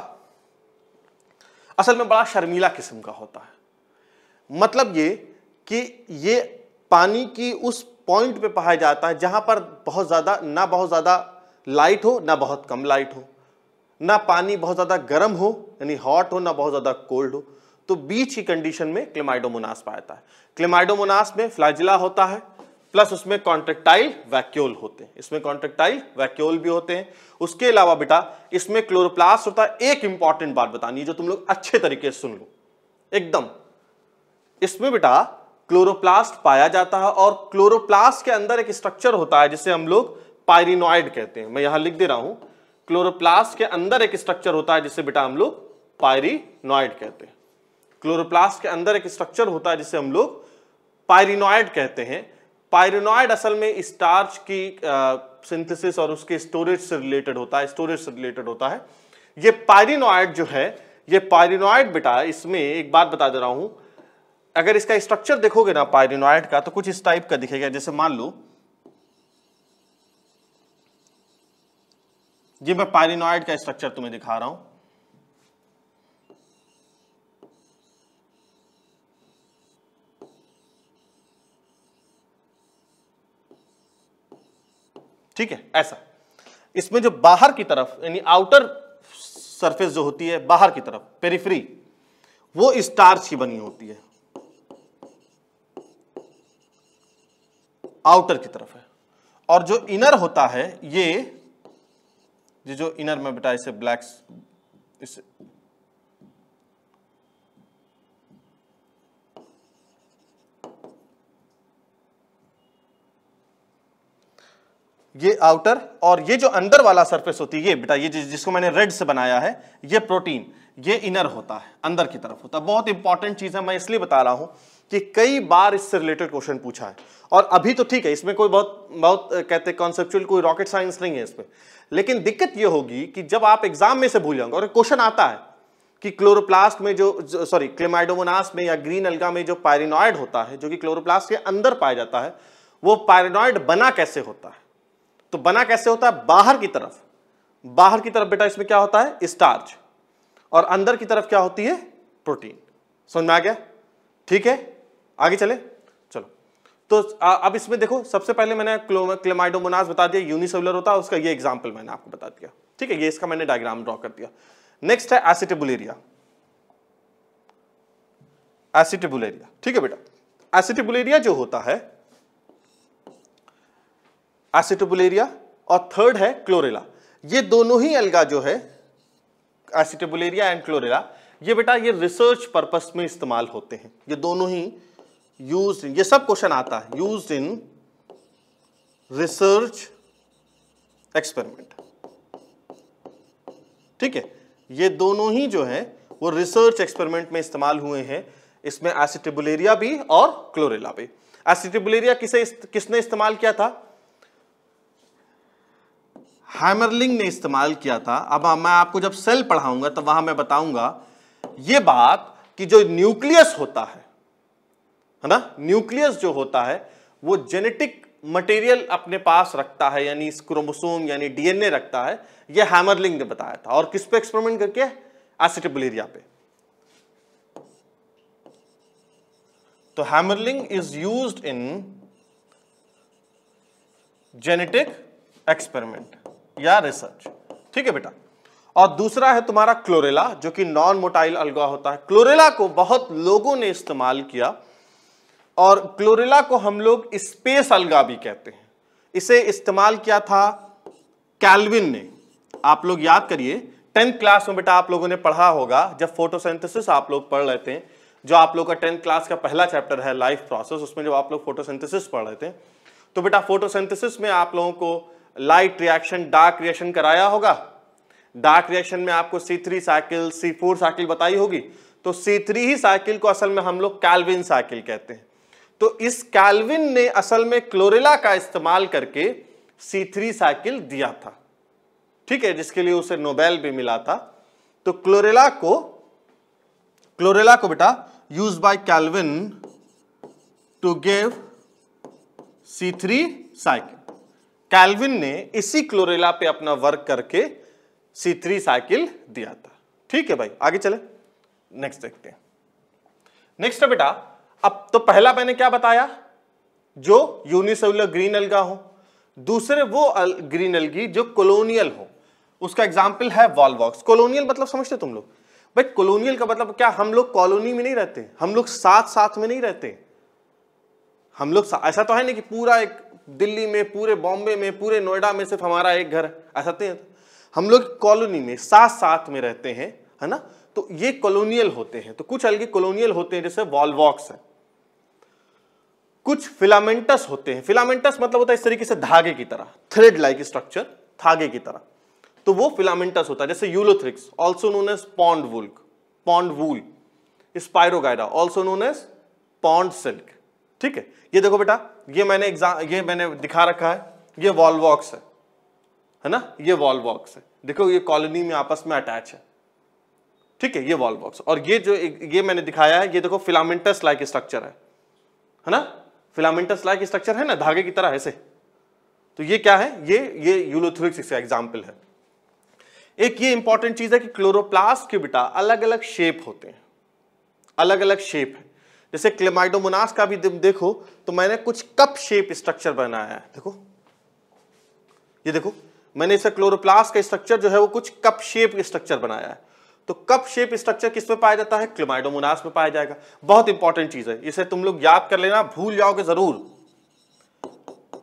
असल में बड़ा शर्मीला किस्म का होता है मतलब ये कि ये पानी की उस पॉइंट पे पाया जाता है जहां पर बहुत ज़्यादा ना बहुत ज़्यादा लाइट हो ना बहुत कम लाइट हो ना पानी बहुत ज़्यादा गर्म हो यानी हॉट हो ना बहुत ज़्यादा कोल्ड हो तो बीच की कंडीशन में क्लेमाइडोमोनास पाया है क्लेमाइडोमोनास में फ्लाजिला होता है प्लस उसमें कॉन्ट्रेक्टाइल वैक्यूल होते हैं इसमें कॉन्ट्रेक्टाइल वैक्यूल भी होते हैं उसके अलावा बेटा इसमें क्लोरोप्लास्ट होता है एक इंपॉर्टेंट बात बतानी है जो तुम लोग अच्छे तरीके से सुन लो एकदम इसमें बेटा क्लोरोप्लास्ट पाया जाता है और क्लोरोप्लास्ट के अंदर एक स्ट्रक्चर होता है जिसे हम लोग पायरिनॉइड कहते हैं मैं यहां लिख दे रहा हूं क्लोरोप्लास्ट के अंदर एक स्ट्रक्चर होता है जिसे बेटा हम लोग पायरिनॉइड कहते हैं क्लोरोप्लास्ट के अंदर एक स्ट्रक्चर होता है जिसे हम लोग पायरिनॉइड कहते हैं पायरिनॉइड असल में स्टार्च की सिंथेसिस और उसके स्टोरेज से रिलेटेड होता है स्टोरेज से रिलेटेड होता है ये पायरिनॉइड जो है ये पायरिनॉइड बेटा इसमें एक बात बता दे रहा हूं अगर इसका स्ट्रक्चर देखोगे ना पायरिनॉइड का तो कुछ इस टाइप का दिखेगा जैसे मान लो जी मैं पायरिनॉइड का स्ट्रक्चर तुम्हें दिखा रहा हूं ठीक है ऐसा इसमें जो बाहर की तरफ यानी आउटर सरफेस जो होती है बाहर की तरफ पेरीफ्री वो स्टार्च की बनी होती है आउटर की तरफ है और जो इनर होता है ये ये जो इनर में बेटा इसे ब्लैक्स ये आउटर और ये जो अंदर वाला सरफेस होती है ये बेटा ये जिसको मैंने रेड से बनाया है ये प्रोटीन ये इनर होता है अंदर की तरफ होता है बहुत इंपॉर्टेंट चीज है मैं इसलिए बता रहा हूं कि कई बार इससे रिलेटेड क्वेश्चन पूछा है और अभी तो ठीक है इसमें कोई बहुत बहुत कहते हैं कॉन्सेप्चुअल कोई रॉकेट साइंस नहीं है इसमें लेकिन दिक्कत यह होगी कि जब आप एग्जाम में से भूल जाओगे और क्वेश्चन आता है कि क्लोरोप्लास्ट में जो सॉरी क्लेमाइडोमोनास में या ग्रीन अलगा में जो पायरिनॉयड होता है जो कि क्लोरोप्लास्ट के अंदर पाया जाता है वो पायरिनॉयड बना कैसे होता है तो बना कैसे होता है बाहर की तरफ बाहर की तरफ बेटा इसमें क्या होता है स्टार्च और अंदर की तरफ क्या होती है प्रोटीन समझ में आ गया ठीक है आगे चले चलो तो अब इसमें देखो सबसे पहले मैंने क्लेमाइडोमोनास बता दिया यूनिसेलर होता है उसका ये एग्जाम्पल मैंने आपको बता दिया ठीक है ये इसका मैंने डायग्राम ड्रॉ कर दिया नेक्स्ट है एसिटेबुलेरिया एसिटेबुलेरिया ठीक है बेटा एसिटेबुलेरिया जो होता है एसिटेबुलेरिया और थर्ड है क्लोरेला ये दोनों ही अलगा जो है एसिटेबुलेरिया एंड क्लोरेला ये बेटा ये रिसर्च पर्पस में इस्तेमाल होते हैं ये दोनों ही यूज इन ये सब क्वेश्चन आता है यूज इन रिसर्च एक्सपेरिमेंट ठीक है ये दोनों ही जो है वो रिसर्च एक्सपेरिमेंट में इस्तेमाल हुए हैं इसमें एसिटिबुलेरिया भी और क्लोरेला भी एसिटिबुलेरिया किसे किसने इस्तेमाल किया था हैमरलिंग ने इस्तेमाल किया था अब मैं आपको जब सेल पढ़ाऊंगा तब वहां मैं बताऊंगा ये बात कि जो न्यूक्लियस होता है है ना न्यूक्लियस जो होता है वो जेनेटिक मटेरियल अपने पास रखता है यानी क्रोमोसोम यानी डीएनए रखता है ये हैमरलिंग ने बताया था और किस पे एक्सपेरिमेंट करके एसिटिबलेरिया पे तो Hammerling is use in genetic experiment या रिसर्च ठीक है बेटा और दूसरा है तुम्हारा क्लोरेला जो कि नॉन मोटाइल अलगा होता है क्लोरेला को बहुत लोगों ने इस्तेमाल किया और क्लोरिला को हम लोग स्पेस अलगा भी कहते हैं इसे इस्तेमाल किया था कैलविन ने आप लोग याद करिए टेंथ क्लास में बेटा आप लोगों ने पढ़ा होगा जब फोटोसिंथेसिस आप लोग पढ़ रहे थे जो आप लोग का टेंथ क्लास का पहला चैप्टर है लाइफ प्रोसेस उसमें जब आप लोग फोटोसिंथेसिस पढ़ रहे थे तो बेटा फोटोसिंथेसिस में आप लोगों को लाइट रिएक्शन डार्क रिएक्शन कराया होगा डार्क रिएक्शन में आपको C three cycle C four cycle बताई होगी तो सी थ्री ही साइकिल को असल में हम लोग कैलविन साइकिल कहते हैं तो इस कैल्विन ने असल में क्लोरेला का इस्तेमाल करके C3 थ्री साइकिल दिया था ठीक है जिसके लिए उसे नोबेल भी मिला था तो क्लोरेला को क्लोरेला को बेटा use by Calvin to give C3 three cycle Calvin ने इसी क्लोरेला पे अपना वर्क करके C3 थ्री साइकिल दिया था ठीक है भाई आगे चले नेक्स्ट देखते हैं नेक्स्ट बेटा अब तो पहला मैंने क्या बताया जो यूनिसेलुलर ग्रीन अलगा हो दूसरे वो अल, ग्रीन अलगी जो कॉलोनियल हो उसका एग्जाम्पल है वॉलवॉक्स कॉलोनियल मतलब समझते तुम लोग भाई कॉलोनियल का मतलब क्या हम लोग कॉलोनी में नहीं रहते हम लोग साथ साथ में नहीं रहते हम लोग ऐसा तो है नहीं कि पूरा एक दिल्ली में पूरे बॉम्बे में पूरे नोएडा में सिर्फ हमारा एक घर ऐसा तो हम लोग कॉलोनी में साथ साथ में रहते हैं है ना तो ये कॉलोनियल होते हैं तो कुछ अलग कॉलोनियल होते हैं जैसे वॉलवॉक्स है कुछ फिलामेंटस होते हैं फिलामेंटस मतलब होता है इस तरीके से धागे की तरह थ्रेड लाइक स्ट्रक्चर धागे की तरह तो वो फिलामेंटस होता है जैसे ulothrix also known as pond wool pond wool spirogyra also known as pond silk ठीक है ये देखो बेटा ये मैंने एग्जाम ये मैंने दिखा रखा है ये वॉलवॉक्स है है ना ये वॉलवॉक्स है देखो ये कॉलोनी में आपस में अटैच है ठीक है ये वॉलवॉक्स और ये जो ये मैंने दिखाया है ये देखो फिलामेंटस लाइक स्ट्रक्चर है है ना फिलामेंटस लाइक स्ट्रक्चर है ना धागे की तरह ऐसे तो ये क्या है ये ये यूलोथ्रिक्स इसका एग्जाम्पल है एक ये इंपॉर्टेंट चीज है कि क्लोरोप्लास्ट के बेटा अलग अलग शेप होते हैं अलग अलग शेप है जैसे क्लेमाइडोमोनास का भी देखो तो मैंने कुछ कप शेप स्ट्रक्चर बनाया है देखो ये देखो मैंने इसे क्लोरोप्लास्ट का स्ट्रक्चर जो है वो कुछ कप शेप स्ट्रक्चर बनाया है तो कप शेप स्ट्रक्चर किस में पाया जाता है क्लोमाइडोमोनास में पाया जाएगा बहुत इंपॉर्टेंट चीज है इसे तुम लोग याद कर लेना भूल जाओगे जरूर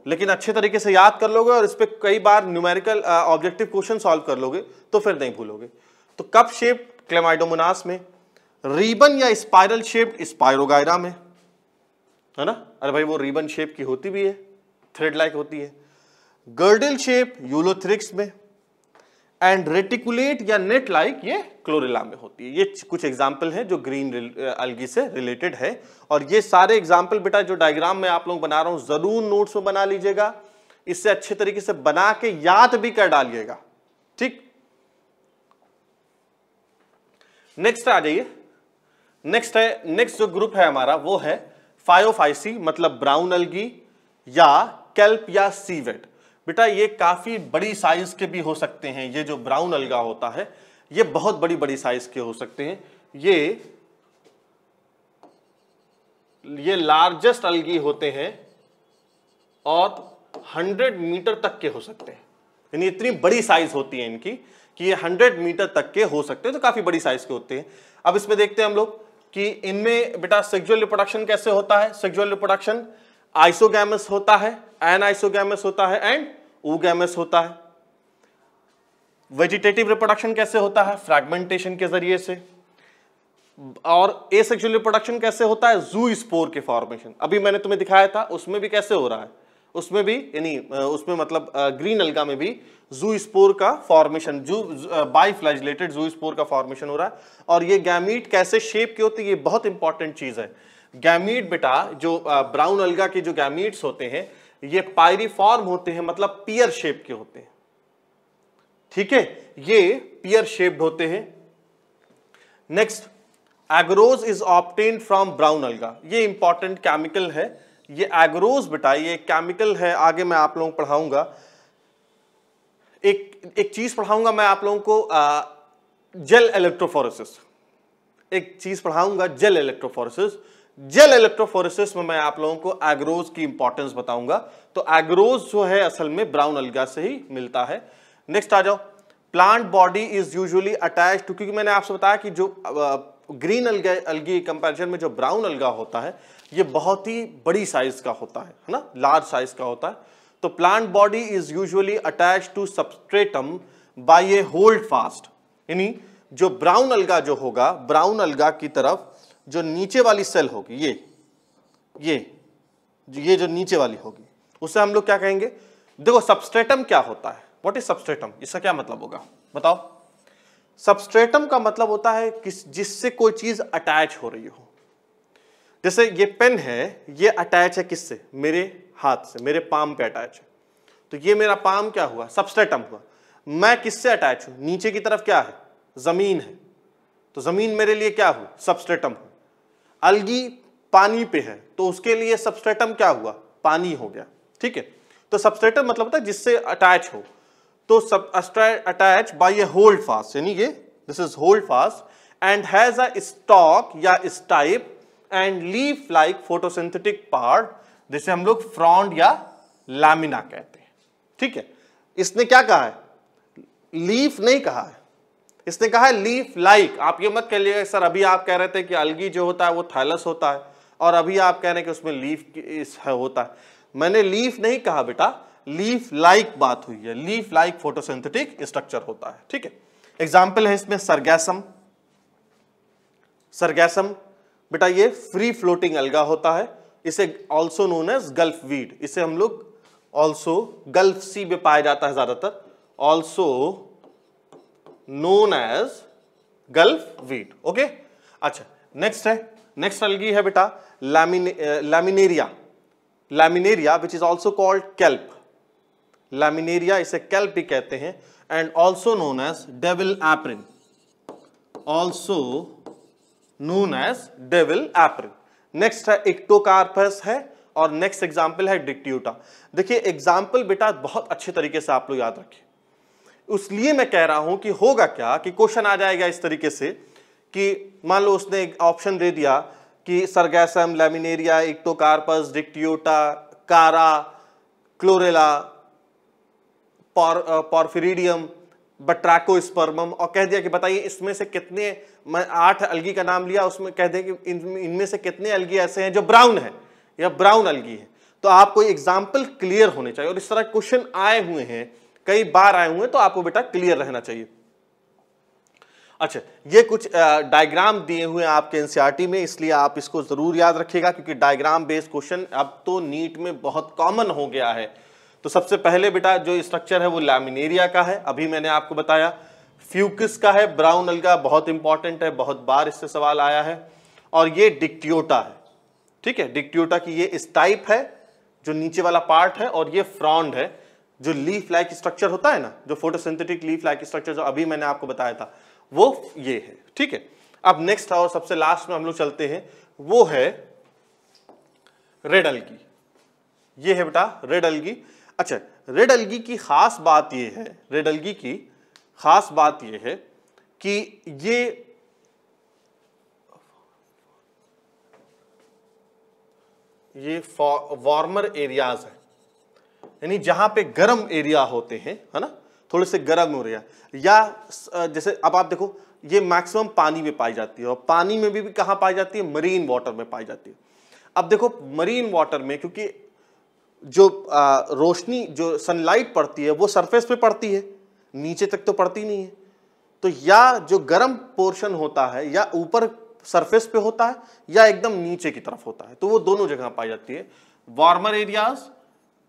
लेकिन अच्छे तरीके से याद कर लोगे और इस पर कई बार न्यूमेरिकल ऑब्जेक्टिव क्वेश्चन सॉल्व कर लोगे तो फिर नहीं भूलोगे तो कप शेप क्लेमाइडोमोनास में रिबन या स्पाइरल शेप स्पायरोगायरा में है ना अरे भाई वो रिबन शेप की होती भी है थ्रेड लाइक होती है गर्डल शेप यूलोथ्रिक्स में एंड रेटिकुलेट या नेट लाइक ये क्लोरिला में होती है ये कुछ एग्जाम्पल है जो ग्रीन अलगी से रिलेटेड है और ये सारे एग्जाम्पल बेटा जो डायग्राम में आप लोग बना रहा हूँ ज़रूर नोट्स में बना लीजिएगा इससे अच्छे तरीके से बना के याद भी कर डालिएगा ठीक नेक्स्ट आ जाइए नेक्स्ट है नेक्स्ट जो ग्रुप है हमारा वो है फायोफाइसी मतलब ब्राउन अलगी या कैल्प या सीवेट बेटा ये काफ़ी बड़ी साइज के भी हो सकते हैं ये जो ब्राउन अलगा होता है ये बहुत बड़ी बड़ी साइज के हो सकते हैं ये ये लार्जेस्ट अलगी होते हैं और 100 मीटर तक के हो सकते हैं यानी इतनी बड़ी साइज होती है इनकी कि ये 100 मीटर तक के हो सकते हैं तो काफ़ी बड़ी साइज के होते हैं अब इसमें देखते हैं हम लोग कि इनमें बेटा सेक्जुअल रिपोडक्शन कैसे होता है सेक्जुअल रिपोडक्शन आइसोगैमस होता है एन आइसोगैमस होता है एंड ओगैमस होता है वेजिटेटिव रिप्रोडक्शन कैसे होता है फ्रेगमेंटेशन के जरिए से और एसेक्सुअल रिप्रोडक्शन कैसे होता है जू स्पोर के फॉर्मेशन अभी मैंने तुम्हें दिखाया था उसमें भी कैसे हो रहा है उसमें भी यानी उसमें मतलब ग्रीन अलगा में भी जू स्पोर का formation zoo biflagellated zoospore का फॉर्मेशन हो रहा है और ये गैमीट कैसे शेप की होती है ये बहुत इंपॉर्टेंट चीज़ है गैमीट बेटा जो ब्राउन अलगा के जो गैमीट्स होते हैं ये पायरीफॉर्म होते हैं मतलब पियर शेप के होते हैं ठीक है ये पियर शेप्ड होते हैं next agarose is obtained from brown alga ये इंपॉर्टेंट केमिकल है ये एग्रोज बेटा ये केमिकल है आगे मैं आप लोगों को पढ़ाऊंगा एक एक चीज पढ़ाऊंगा मैं आप लोगों को आ, जेल इलेक्ट्रोफोरेसिस एक चीज पढ़ाऊंगा जेल इलेक्ट्रोफोरेसिस जेल इलेक्ट्रोफोरेसिस में मैं आप लोगों को एग्रोज की इंपॉर्टेंस बताऊंगा तो एग्रोज जो है असल में ब्राउन अलगा से ही मिलता है नेक्स्ट आ जाओ plant body is usually attach to क्योंकि मैंने आपसे बताया कि जो ग्रीन अलगा अलगी कंपेरिजन में जो ब्राउन अलगा होता है ये बहुत ही बड़ी साइज का होता है ना लार्ज साइज का होता है तो plant body is usually attach to substratum by a holdfast यानी जो ब्राउन अलगा जो होगा ब्राउन अलगा की तरफ जो नीचे वाली सेल होगी ये ये ये जो नीचे वाली होगी उसे हम लोग क्या कहेंगे देखो सबस्ट्रेटम क्या होता है व्हाट इज सबस्ट्रेटम इसका क्या मतलब होगा बताओ सबस्ट्रेटम का मतलब होता है किस जिससे कोई चीज अटैच हो रही हो जैसे ये पेन है ये अटैच है किससे मेरे हाथ से मेरे पाम पे अटैच है तो ये मेरा पाम क्या हुआ सबस्ट्रेटम हुआ मैं किससे अटैच हूं नीचे की तरफ क्या है जमीन है तो जमीन मेरे लिए क्या हुई सबस्ट्रेटम हुई अलगी पानी पे है तो उसके लिए सबस्ट्रेटम क्या हुआ पानी हो गया ठीक है तो सबस्ट्रेटम मतलब होता है जिससे अटैच हो तो सब attach by a holdfast यानी ये this is holdfast and has a stalk या stipe and leaf like photosynthetic part जिसे हम लोग फ्रॉन्ड या लैमिना कहते हैं ठीक है इसने क्या कहा है लीफ नहीं कहा है इसने कहा लीफ लाइक आप ये मत कह लिए सर अभी आप कह रहे थे कि अलगी जो होता है वो थैलस होता है और अभी आप कह रहे हैं कि उसमें लीफ इस है होता है मैंने लीफ नहीं कहा बेटा लीफ लाइक बात हुई है लीफ लाइक फोटोसिंथेटिक स्ट्रक्चर होता है ठीक है एग्जाम्पल है इसमें सरगैसम सरगैसम बेटा ये फ्री फ्लोटिंग अलगा होता है इसे also known as gulf weed इसे हम लोग ऑल्सो गल्फ सी में पाया जाता है ज्यादातर also known as gulf weed okay अच्छा नेक्स्ट है नेक्स्ट अलगी है बेटा laminaria laminaria which is also called kelp laminaria इसे कैल्प भी कहते हैं and also known as devil apron also known as devil apron next है इक्टोकार्पस है और नेक्स्ट एग्जाम्पल है डिक्ट्यूटा देखिए एग्जाम्पल बेटा बहुत अच्छे तरीके से आप लोग याद रखें उस मैं कह रहा हूं कि होगा क्या कि क्वेश्चन आ जाएगा इस तरीके से कि मान लो उसने एक ऑप्शन दे दिया कि sargassum laminaria ectocarpus dictyota chara chlorella porphyridium batrachospermum और कह दिया कि बताइए इसमें से कितने मैं आठ अलगी का नाम लिया उसमें कह दें कि इनमें से कितने अलगी ऐसे हैं जो ब्राउन है या ब्राउन अलगी है तो आपको एग्जाम्पल क्लियर होने चाहिए और इस तरह क्वेश्चन आए हुए हैं कई बार आए हुए तो आपको बेटा क्लियर रहना चाहिए अच्छा ये कुछ डायग्राम दिए हुए हैं आपके एनसीईआरटी e में इसलिए आप इसको ज़रूर याद रखिएगा क्योंकि डायग्राम बेस्ड क्वेश्चन अब तो नीट में बहुत कॉमन हो गया है तो सबसे पहले बेटा जो स्ट्रक्चर है वो लैमिनेरिया का है अभी मैंने आपको बताया फ्यूकिस का है ब्राउन अलगा बहुत इंपॉर्टेंट है बहुत बार इससे सवाल आया है और ये डिक्टियोटा है ठीक है डिक्टियोटा की ये इस टाइप है जो नीचे वाला पार्ट है और ये फ्रॉन्ड है जो लीफ लाइक स्ट्रक्चर होता है ना जो फोटोसिंथेटिक लीफ लाइक स्ट्रक्चर जो अभी मैंने आपको बताया था वो ये है ठीक है अब नेक्स्ट और सबसे लास्ट में हम लोग चलते हैं वो है रेड अलगी ये है बेटा रेड अलगी अच्छा रेड अलगी की खास बात ये है रेड अलगी की खास बात ये है कि ये ये वार्मर एरियाज है यानी जहां पे गर्म एरिया होते हैं है ना थोड़े से गर्म हो रहा या जैसे अब आप देखो ये मैक्सिमम पानी में पाई जाती है और पानी में भी, भी कहाँ पाई जाती है मरीन वाटर में पाई जाती है अब देखो मरीन वाटर में क्योंकि जो आ, रोशनी जो सनलाइट पड़ती है वो सरफेस पे पड़ती है नीचे तक तो पड़ती नहीं है तो या जो गर्म पोर्शन होता है या ऊपर सरफेस पे होता है या एकदम नीचे की तरफ होता है तो वो दोनों जगह पाई जाती है वार्मर एरियाज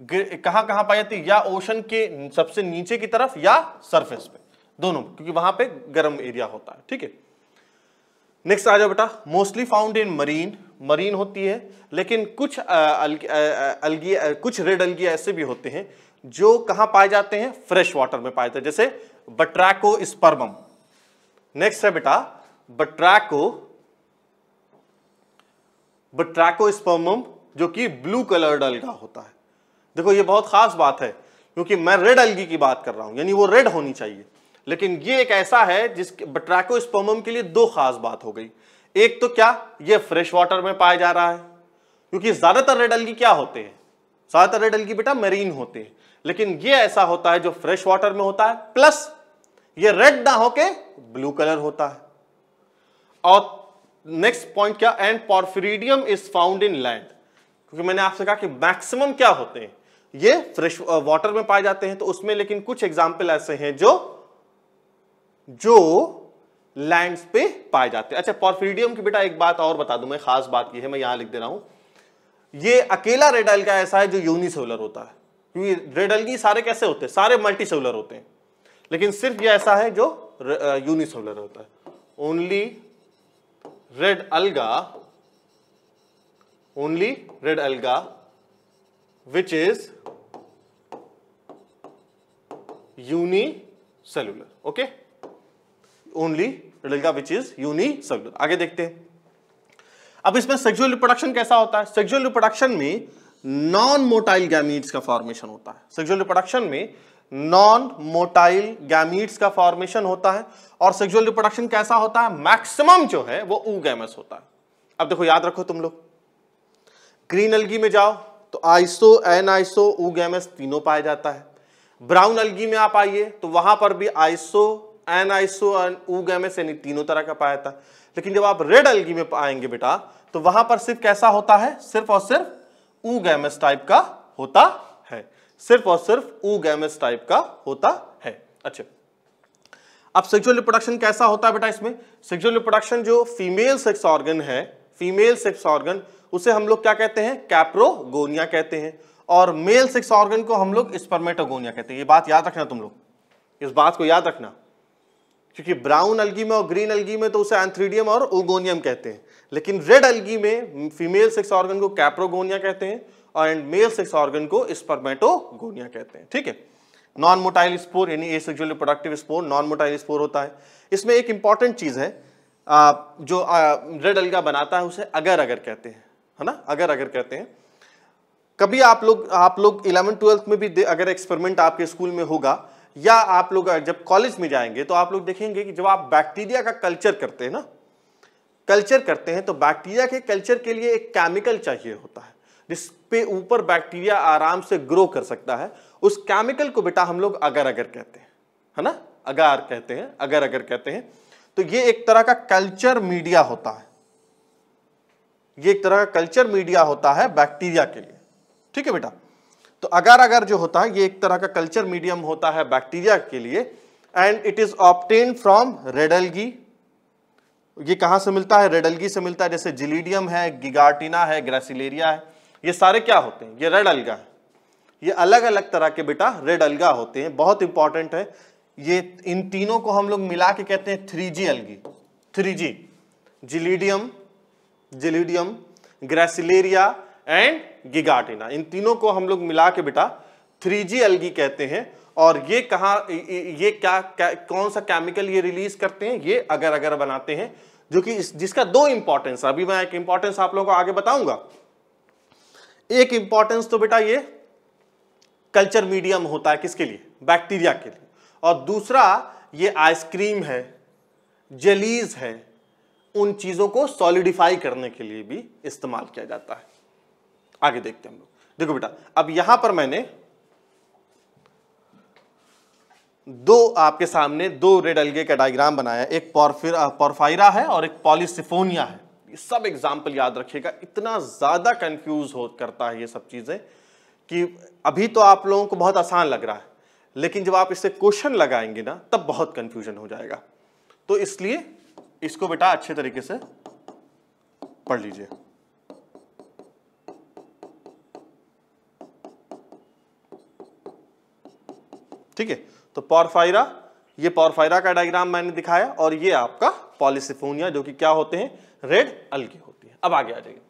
कहां कहां पाई जाती है या ओशन के सबसे नीचे की तरफ या सरफेस पे दोनों क्योंकि वहां पे गर्म एरिया होता है ठीक है नेक्स्ट आ जाओ बेटा mostly found in marine marine होती है लेकिन कुछ अलगी, कुछ रेड अलगी ऐसे भी होते हैं जो कहां पाए जाते हैं फ्रेश वाटर में पाए जाते हैं जैसे बट्रैको स्पर्मम नेक्स्ट है बेटा बट्रैको बट्रैको स्पर्मम जो कि ब्लू कलर्ड अलगा होता है देखो ये बहुत खास बात है क्योंकि मैं रेड एल्गी की बात कर रहा हूं यानी वो रेड होनी चाहिए लेकिन ये एक ऐसा है जिस बट्रैको के लिए दो खास बात हो गई एक तो क्या ये फ्रेश वाटर में पाया जा रहा है क्योंकि ज्यादातर रेड एल्गी क्या होते हैं ज्यादातर रेड एल्गी बेटा मेरीन होते हैं लेकिन ये ऐसा होता है जो फ्रेश वाटर में होता है प्लस ये रेड ना होके ब्लू कलर होता है और नेक्स्ट पॉइंट क्या and porphyridium is found in land क्योंकि मैंने आपसे कहा कि मैक्सिमम क्या होते हैं ये फ्रेश वाटर में पाए जाते हैं तो उसमें लेकिन कुछ एग्जाम्पल ऐसे हैं जो जो लैंड्स पे पाए जाते हैं अच्छा पॉर्फिडियम की बेटा एक बात और बता दू मैं खास बात यह है मैं यहां लिख दे रहा हूं ये अकेला रेड का ऐसा है जो यूनिसोलर होता है क्योंकि रेडल की सारे कैसे होते हैं सारे मल्टीसोलर होते हैं लेकिन सिर्फ ये ऐसा है जो यूनिसोलर होता है only red alga only red alga which is unicellular okay only red alga which is unicellular आगे देखते हैं अब इसमें सेक्सुअल रिप्रोडक्शन कैसा होता है सेक्सुअल रिप्रोडक्शन में नॉन मोटाइल गैमीट्स का फॉर्मेशन होता है सेक्सुअल रिप्रोडक्शन में नॉन मोटाइल गैमीट्स का फॉर्मेशन होता है और सेक्सुअल रिप्रोडक्शन कैसा होता है मैक्सिमम जो है वो ऊगैमस होता है अब देखो याद रखो तुम लोग ग्रीन अलगी में जाओ तो आइसो एन आइसो ऊगैमस तीनों पाया जाता है ब्राउन अलगी में आप आइए तो वहां पर भी iso aniso and oogamous यानी तीनों तरह का पाया था लेकिन जब आप रेड अलगी में आएंगे बेटा तो वहां पर सिर्फ कैसा होता है सिर्फ और सिर्फ ऊगैमेस टाइप का होता है सिर्फ और सिर्फ ऊगैमेस टाइप का होता है अच्छा अब सेक्सुअल रिप्रोडक्शन कैसा होता है बेटा इसमें सेक्सुअल रिप्रोडक्शन जो फीमेल सेक्स ऑर्गन है फीमेल सेक्स ऑर्गन उसे हम लोग क्या कहते हैं कैप्रोगोनिया कहते हैं और मेल सेक्स ऑर्गन को हम लोग स्पर्मेटोगोनिया कहते हैं ये बात याद रखना तुम लोग इस बात को याद रखना क्योंकि ब्राउन अलगी में और ग्रीन अलगी में तो उसे एंथ्रीडियम और ओगोनियम कहते हैं लेकिन रेड अलगी में फीमेल सेक्स ऑर्गन को कैप्रोगोनिया कहते हैं और एंड मेल सेक्स ऑर्गन को स्पर्मेटोगोनिया कहते हैं ठीक है नॉन मोटाइल स्पोर यानी asexual productive spore non motile spore होता है इसमें एक इंपॉर्टेंट चीज है जो रेड अलगा बनाता है उसे अगर अगर कहते हैं है ना अगर अगर कहते हैं कभी आप लोग आप लोग इलेवन ट्वेल्थ में भी अगर एक्सपेरिमेंट आपके स्कूल में होगा या आप लोग जब कॉलेज में जाएंगे तो आप लोग देखेंगे कि जब आप बैक्टीरिया का कल्चर करते हैं ना कल्चर करते हैं तो बैक्टीरिया के कल्चर के लिए एक केमिकल चाहिए होता है जिस पे ऊपर बैक्टीरिया आराम से ग्रो कर सकता है उस केमिकल को बेटा हम लोग अगर अगर कहते हैं है ना अगर कहते हैं अगर अगर कहते हैं तो ये एक तरह का कल्चर मीडिया होता है ये एक तरह का कल्चर मीडिया होता है बैक्टीरिया के लिए ठीक है बेटा तो अगर अगर जो होता है ये एक तरह का कल्चर मीडियम होता है बैक्टीरिया के लिए and it is obtained from red algae ये कहां से मिलता है रेडलगी से मिलता है जैसे जिलीडियम है गिगार्टिना है ग्रेसिलेरिया है ये सारे क्या होते हैं ये रेड अलगा है ये अलग अलग तरह के बेटा रेड अलगा होते हैं बहुत इंपॉर्टेंट है ये इन तीनों को हम लोग मिला के कहते हैं three G algae three G gelidium gelidium gracilaria and gigartina इन तीनों को हम लोग मिला के बेटा थ्री जी एल्गी कहते हैं और ये कहा ये क्या, क्या कौन सा केमिकल ये रिलीज करते हैं ये अगर अगर बनाते हैं जो कि इस, जिसका दो इंपॉर्टेंस अभी मैं एक इंपॉर्टेंस आप लोगों को आगे बताऊंगा एक इंपॉर्टेंस तो बेटा ये कल्चर मीडियम होता है किसके लिए बैक्टीरिया के लिए और दूसरा ये आइसक्रीम है जेलीज है उन चीज़ों को सॉलिडिफाई करने के लिए भी इस्तेमाल किया जाता है आगे देखते हैं हम लोग देखो बेटा अब यहां पर मैंने दो आपके सामने दो रेड अलगे का डायग्राम बनाया एक पोरफाइरा है और एक पॉलिसिफोनिया है ये सब एग्जाम्पल याद रखिएगा इतना ज़्यादा कंफ्यूज हो करता है ये सब चीज़ें कि अभी तो आप लोगों को बहुत आसान लग रहा है लेकिन जब आप इसे क्वेश्चन लगाएंगे ना तब बहुत कंफ्यूजन हो जाएगा तो इसलिए इसको बेटा अच्छे तरीके से पढ़ लीजिए ठीक है तो पॉरफाइरा ये पॉरफाइरा का डायग्राम मैंने दिखाया और ये आपका पॉलिसिफोनिया जो कि क्या होते हैं रेड अलगी होती है अब आगे आ जाइए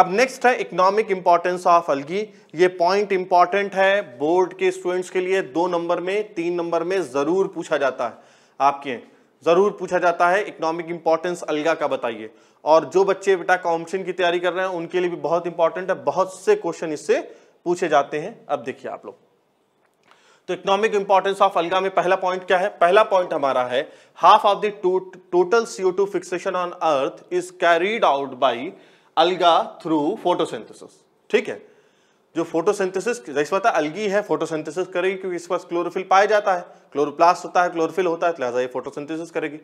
अब नेक्स्ट है इकोनॉमिक इंपॉर्टेंस ऑफ अलगी ये पॉइंट इंपॉर्टेंट है बोर्ड के स्टूडेंट्स के लिए दो नंबर में तीन नंबर में जरूर पूछा जाता है आपके ज़रूर पूछा जाता है इकोनॉमिक इंपॉर्टेंस अलगा का बताइए और जो बच्चे बेटा कॉम्पिटिशन की तैयारी कर रहे हैं उनके लिए भी बहुत इंपॉर्टेंट है बहुत से क्वेश्चन इससे पूछे जाते हैं अब देखिए आप लोग तो इकोनॉमिक इंपॉर्टेंस ऑफ अलगा में पहला पॉइंट क्या है पहला पॉइंट हमारा है half of total CO two fixation on earth is carried out by alga through photosynthesis ठीक है जो फोटोसिंथेसिस जैसे पता अलगी है फोटोसिंथेसिस करेगी क्योंकि इसके पास क्लोरोफिल पाया जाता है क्लोरोप्लास्ट होता है क्लोरोफिल होता है लिहाजा ये फोटोसिंथेसिस करेगी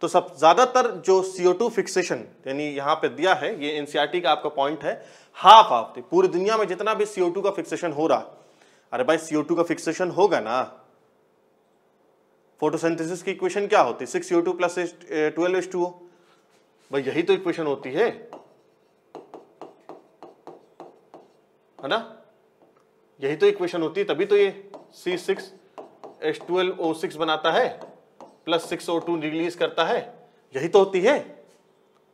तो सब ज़्यादातर जो सीओ टू फिक्सेशन यानी यहाँ पे दिया है ये एन का आपका पॉइंट है हाफ हाफ पूरी दुनिया में जितना भी सी का फिक्सेशन हो रहा अरे भाई टू का फिक्सेशन होगा ना फोटोसिंथेसिस की इक्वेशन क्या होती है six CO two plus twelve H two भाई यही तो इक्वेशन होती है है ना यही तो इक्वेशन होती है तभी तो ये C six H twelve O six बनाता है plus six O two release करता है यही तो होती है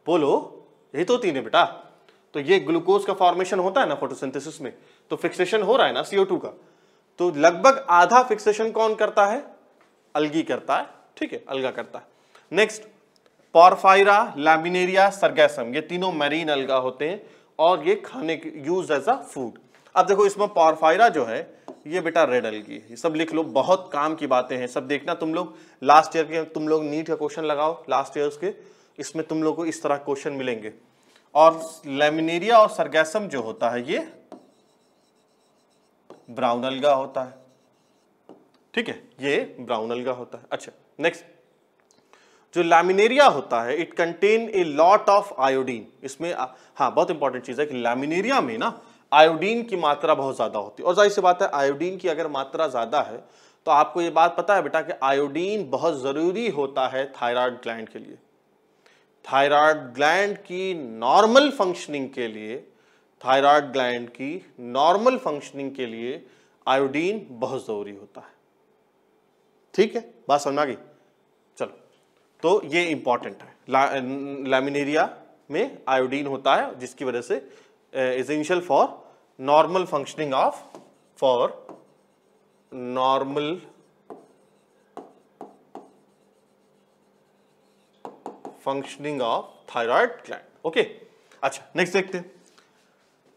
बोलो यही तो होती है बेटा तो ये ग्लूकोज का फॉर्मेशन होता है ना फोटोसिंथेसिस में तो फिक्सेशन हो रहा है ना सीओ टू का तो लगभग आधा फिक्सेशन कौन करता है अलगी करता है ठीक है अलगा करता है नेक्स्ट पॉरफाइरा लैमिनेरिया सरगैसम ये तीनों मैरीन अलगा होते हैं और ये खाने के यूज एज अ फूड अब देखो इसमें पॉरफायरा जो है ये बेटा रेड एलगी है सब लिख लो बहुत काम की बातें हैं सब देखना तुम लोग लास्ट ईयर के तुम लोग नीट का क्वेश्चन लगाओ लास्ट ईयर के इसमें तुम लोग को इस तरह क्वेश्चन मिलेंगे और लेमिनेरिया और सरगैसम जो होता है ये ब्राउन अलगा होता है ठीक है ये ब्राउन अलगा होता है अच्छा नेक्स्ट जो लैमिनेरिया होता है it contain a lot of iodine इसमें हाँ बहुत इंपॉर्टेंट चीज़ है कि लैमिनेरिया में ना आयोडीन की मात्रा बहुत ज़्यादा होती है और जाहिर सी बात है आयोडीन की अगर मात्रा ज़्यादा है तो आपको ये बात पता है बेटा कि आयोडीन बहुत ज़रूरी होता है थायराइड ग्लैंड के लिए थायराइड ग्लैंड की नॉर्मल फंक्शनिंग के लिए थायराइड ग्लैंड की नॉर्मल फंक्शनिंग के लिए आयोडीन बहुत ज़रूरी होता है ठीक है बात समझ आ गई तो ये इंपॉर्टेंट है ला, लैमिनेरिया में आयोडीन होता है जिसकी वजह से essential for normal functioning of for normal functioning of thyroid gland okay अच्छा नेक्स्ट देखते हैं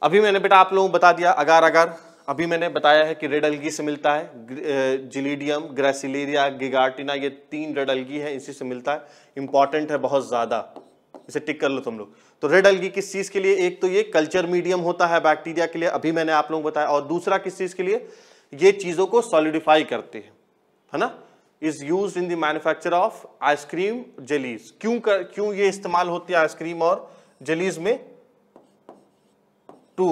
अभी मैंने बेटा आप लोगों को बता दिया अगार अगर अभी मैंने बताया है कि रेड अलगी से मिलता है जिलीडियम ग्रेसिलेरिया गिगार्टिना ये तीन रेड अलगी है इसी से मिलता है इंपॉर्टेंट है बहुत ज़्यादा इसे टिक कर लो तुम लोग तो रेड अलगी किस चीज़ के लिए एक तो ये कल्चर मीडियम होता है बैक्टीरिया के लिए अभी मैंने आप लोगों को बताया और दूसरा किस चीज़ के लिए ये चीज़ों को सॉलिडिफाई करती है है ना is use in the manufacture of ice cream jellies क्यों कर, क्यों ये इस्तेमाल होती है आइसक्रीम और जेलीज में टू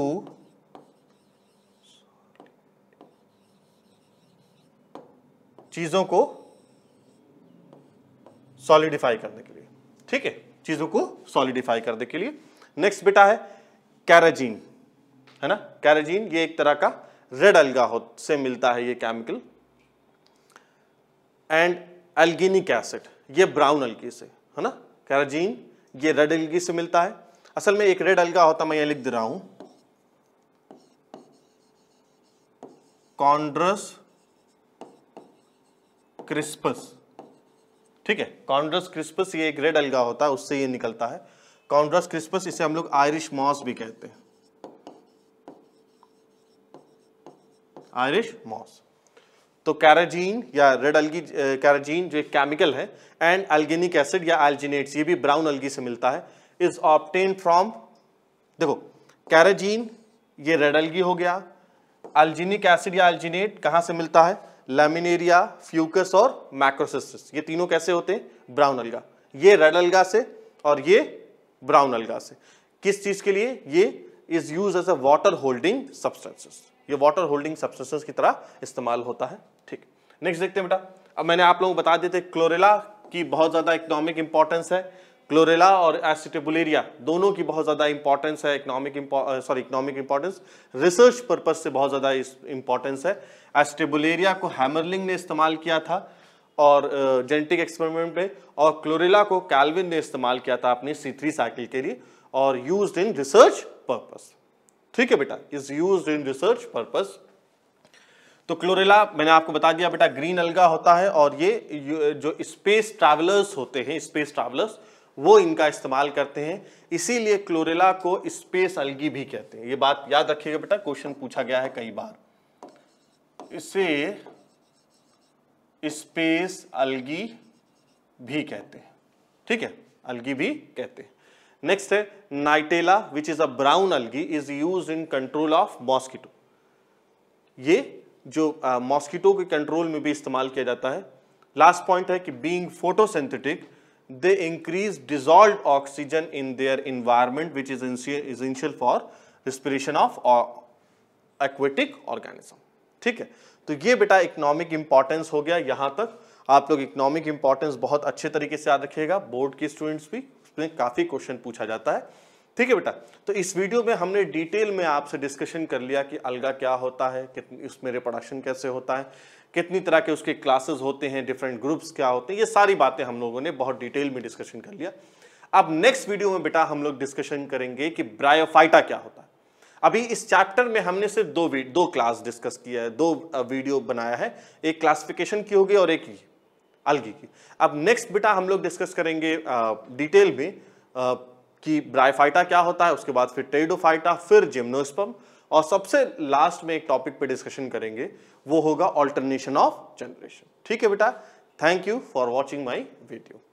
चीज़ों को सॉलिडिफाई करने के लिए ठीक है चीज़ों को सॉलिडिफाई करने के लिए नेक्स्ट बेटा है कैराजीन है ना कैराजीन ये एक तरह का रेड अल्गा से मिलता है ये केमिकल एंड एल्गिनिक एसिड ये ब्राउन अलगी से है ना कैराजीन ये रेड अलगी से मिलता है असल में एक रेड अलगा होता मैं ये लिख दे रहा हूं कॉन्ड्रस क्रिस्पस ठीक है कॉन्ड्रस क्रिस्पस ये एक रेड अलगा होता है उससे ये निकलता है कॉन्ड्रस क्रिस्पस इसे हम लोग आयरिश मॉस भी कहते हैं आयरिश मॉस तो कैराजीन या रेड अलगी कैराजीन जो एक केमिकल है एंड अल्गेनिक एसिड या एल्जिनेट्स ये भी ब्राउन अलगी से मिलता है इज ऑप्टेन फ्रॉम देखो कैराजीन ये रेड अलगी हो गया एल्जीनिक एसिड या एल्जीनेट कहाँ से मिलता है लेमिनेरिया फ्यूकस और मैक्रोसिस्टिस ये तीनों कैसे होते हैं ब्राउन अलगा ये रेड अलगा से और ये ब्राउन अलगा से किस चीज़ के लिए ये is use as a water holding substances ये वाटर होल्डिंग सब्सटेंसेस की तरह इस्तेमाल होता है ठीक नेक्स्ट देखते हैं बेटा अब मैंने आप लोगों को बता दिए थे क्लोरेला की बहुत ज़्यादा इकोनॉमिक इंपॉर्टेंस है क्लोरेला और एसिटेबुलेरिया दोनों की बहुत ज़्यादा इंपॉर्टेंस है economic sorry economic importance research purpose से बहुत ज़्यादा इंपॉर्टेंस है एसिटेबुलेरिया को हैमरलिंग ने इस्तेमाल किया था और जेनेटिक एक्सपेरिमेंट पे और क्लोरेला को कैलविन ने इस्तेमाल किया था अपनी सी थ्री साइकिल के लिए और यूज इन रिसर्च पर्पज ठीक है बेटा is use in research purpose तो क्लोरेला मैंने आपको बता दिया बेटा ग्रीन अलगा होता है और ये जो स्पेस ट्रैवलर्स होते हैं स्पेस ट्रैवलर्स वो इनका इस्तेमाल करते हैं इसीलिए क्लोरेला को स्पेस अलगी भी कहते हैं ये बात याद रखिएगा बेटा क्वेश्चन पूछा गया है कई बार इसे स्पेस अलगी भी कहते हैं ठीक है अलगी भी कहते हैं नेक्स्ट है nitella which is a brown algae is use in control of mosquito ये जो मॉस्किटो uh, के कंट्रोल में भी इस्तेमाल किया जाता है लास्ट पॉइंट है कि being photosynthetic they increase dissolved oxygen in their environment which is essential for respiration of aquatic organism ठीक है तो ये बेटा इकोनॉमिक इंपॉर्टेंस हो गया यहां तक आप लोग इकोनॉमिक इंपॉर्टेंस बहुत अच्छे तरीके से याद रखिएगा बोर्ड के स्टूडेंट्स भी उसमें काफ़ी क्वेश्चन पूछा जाता है ठीक है बेटा तो इस वीडियो में हमने डिटेल में आपसे डिस्कशन कर लिया कि अलगा क्या होता है कितनी उसमें रिप्रोडक्शन कैसे होता है कितनी तरह के उसके क्लासेस होते हैं डिफरेंट ग्रुप्स क्या होते हैं ये सारी बातें हम लोगों ने बहुत डिटेल में डिस्कशन कर लिया अब नेक्स्ट वीडियो में बेटा हम लोग डिस्कशन करेंगे कि ब्रायोफाइटा क्या होता है अभी इस चैप्टर में हमने सिर्फ दो दो क्लास डिस्कस किया है दो वीडियो बनाया है एक क्लासिफिकेशन की होगी और एक अलगी की अब नेक्स्ट बेटा हम लोग डिस्कस करेंगे डिटेल में आ, कि ब्रायोफाइटा क्या होता है उसके बाद फिर टेडोफाइटा फिर जिम्नोस्पम और सबसे लास्ट में एक टॉपिक पे डिस्कशन करेंगे वो होगा ऑल्टरनेशन ऑफ जनरेशन ठीक है बेटा thank you for watching my video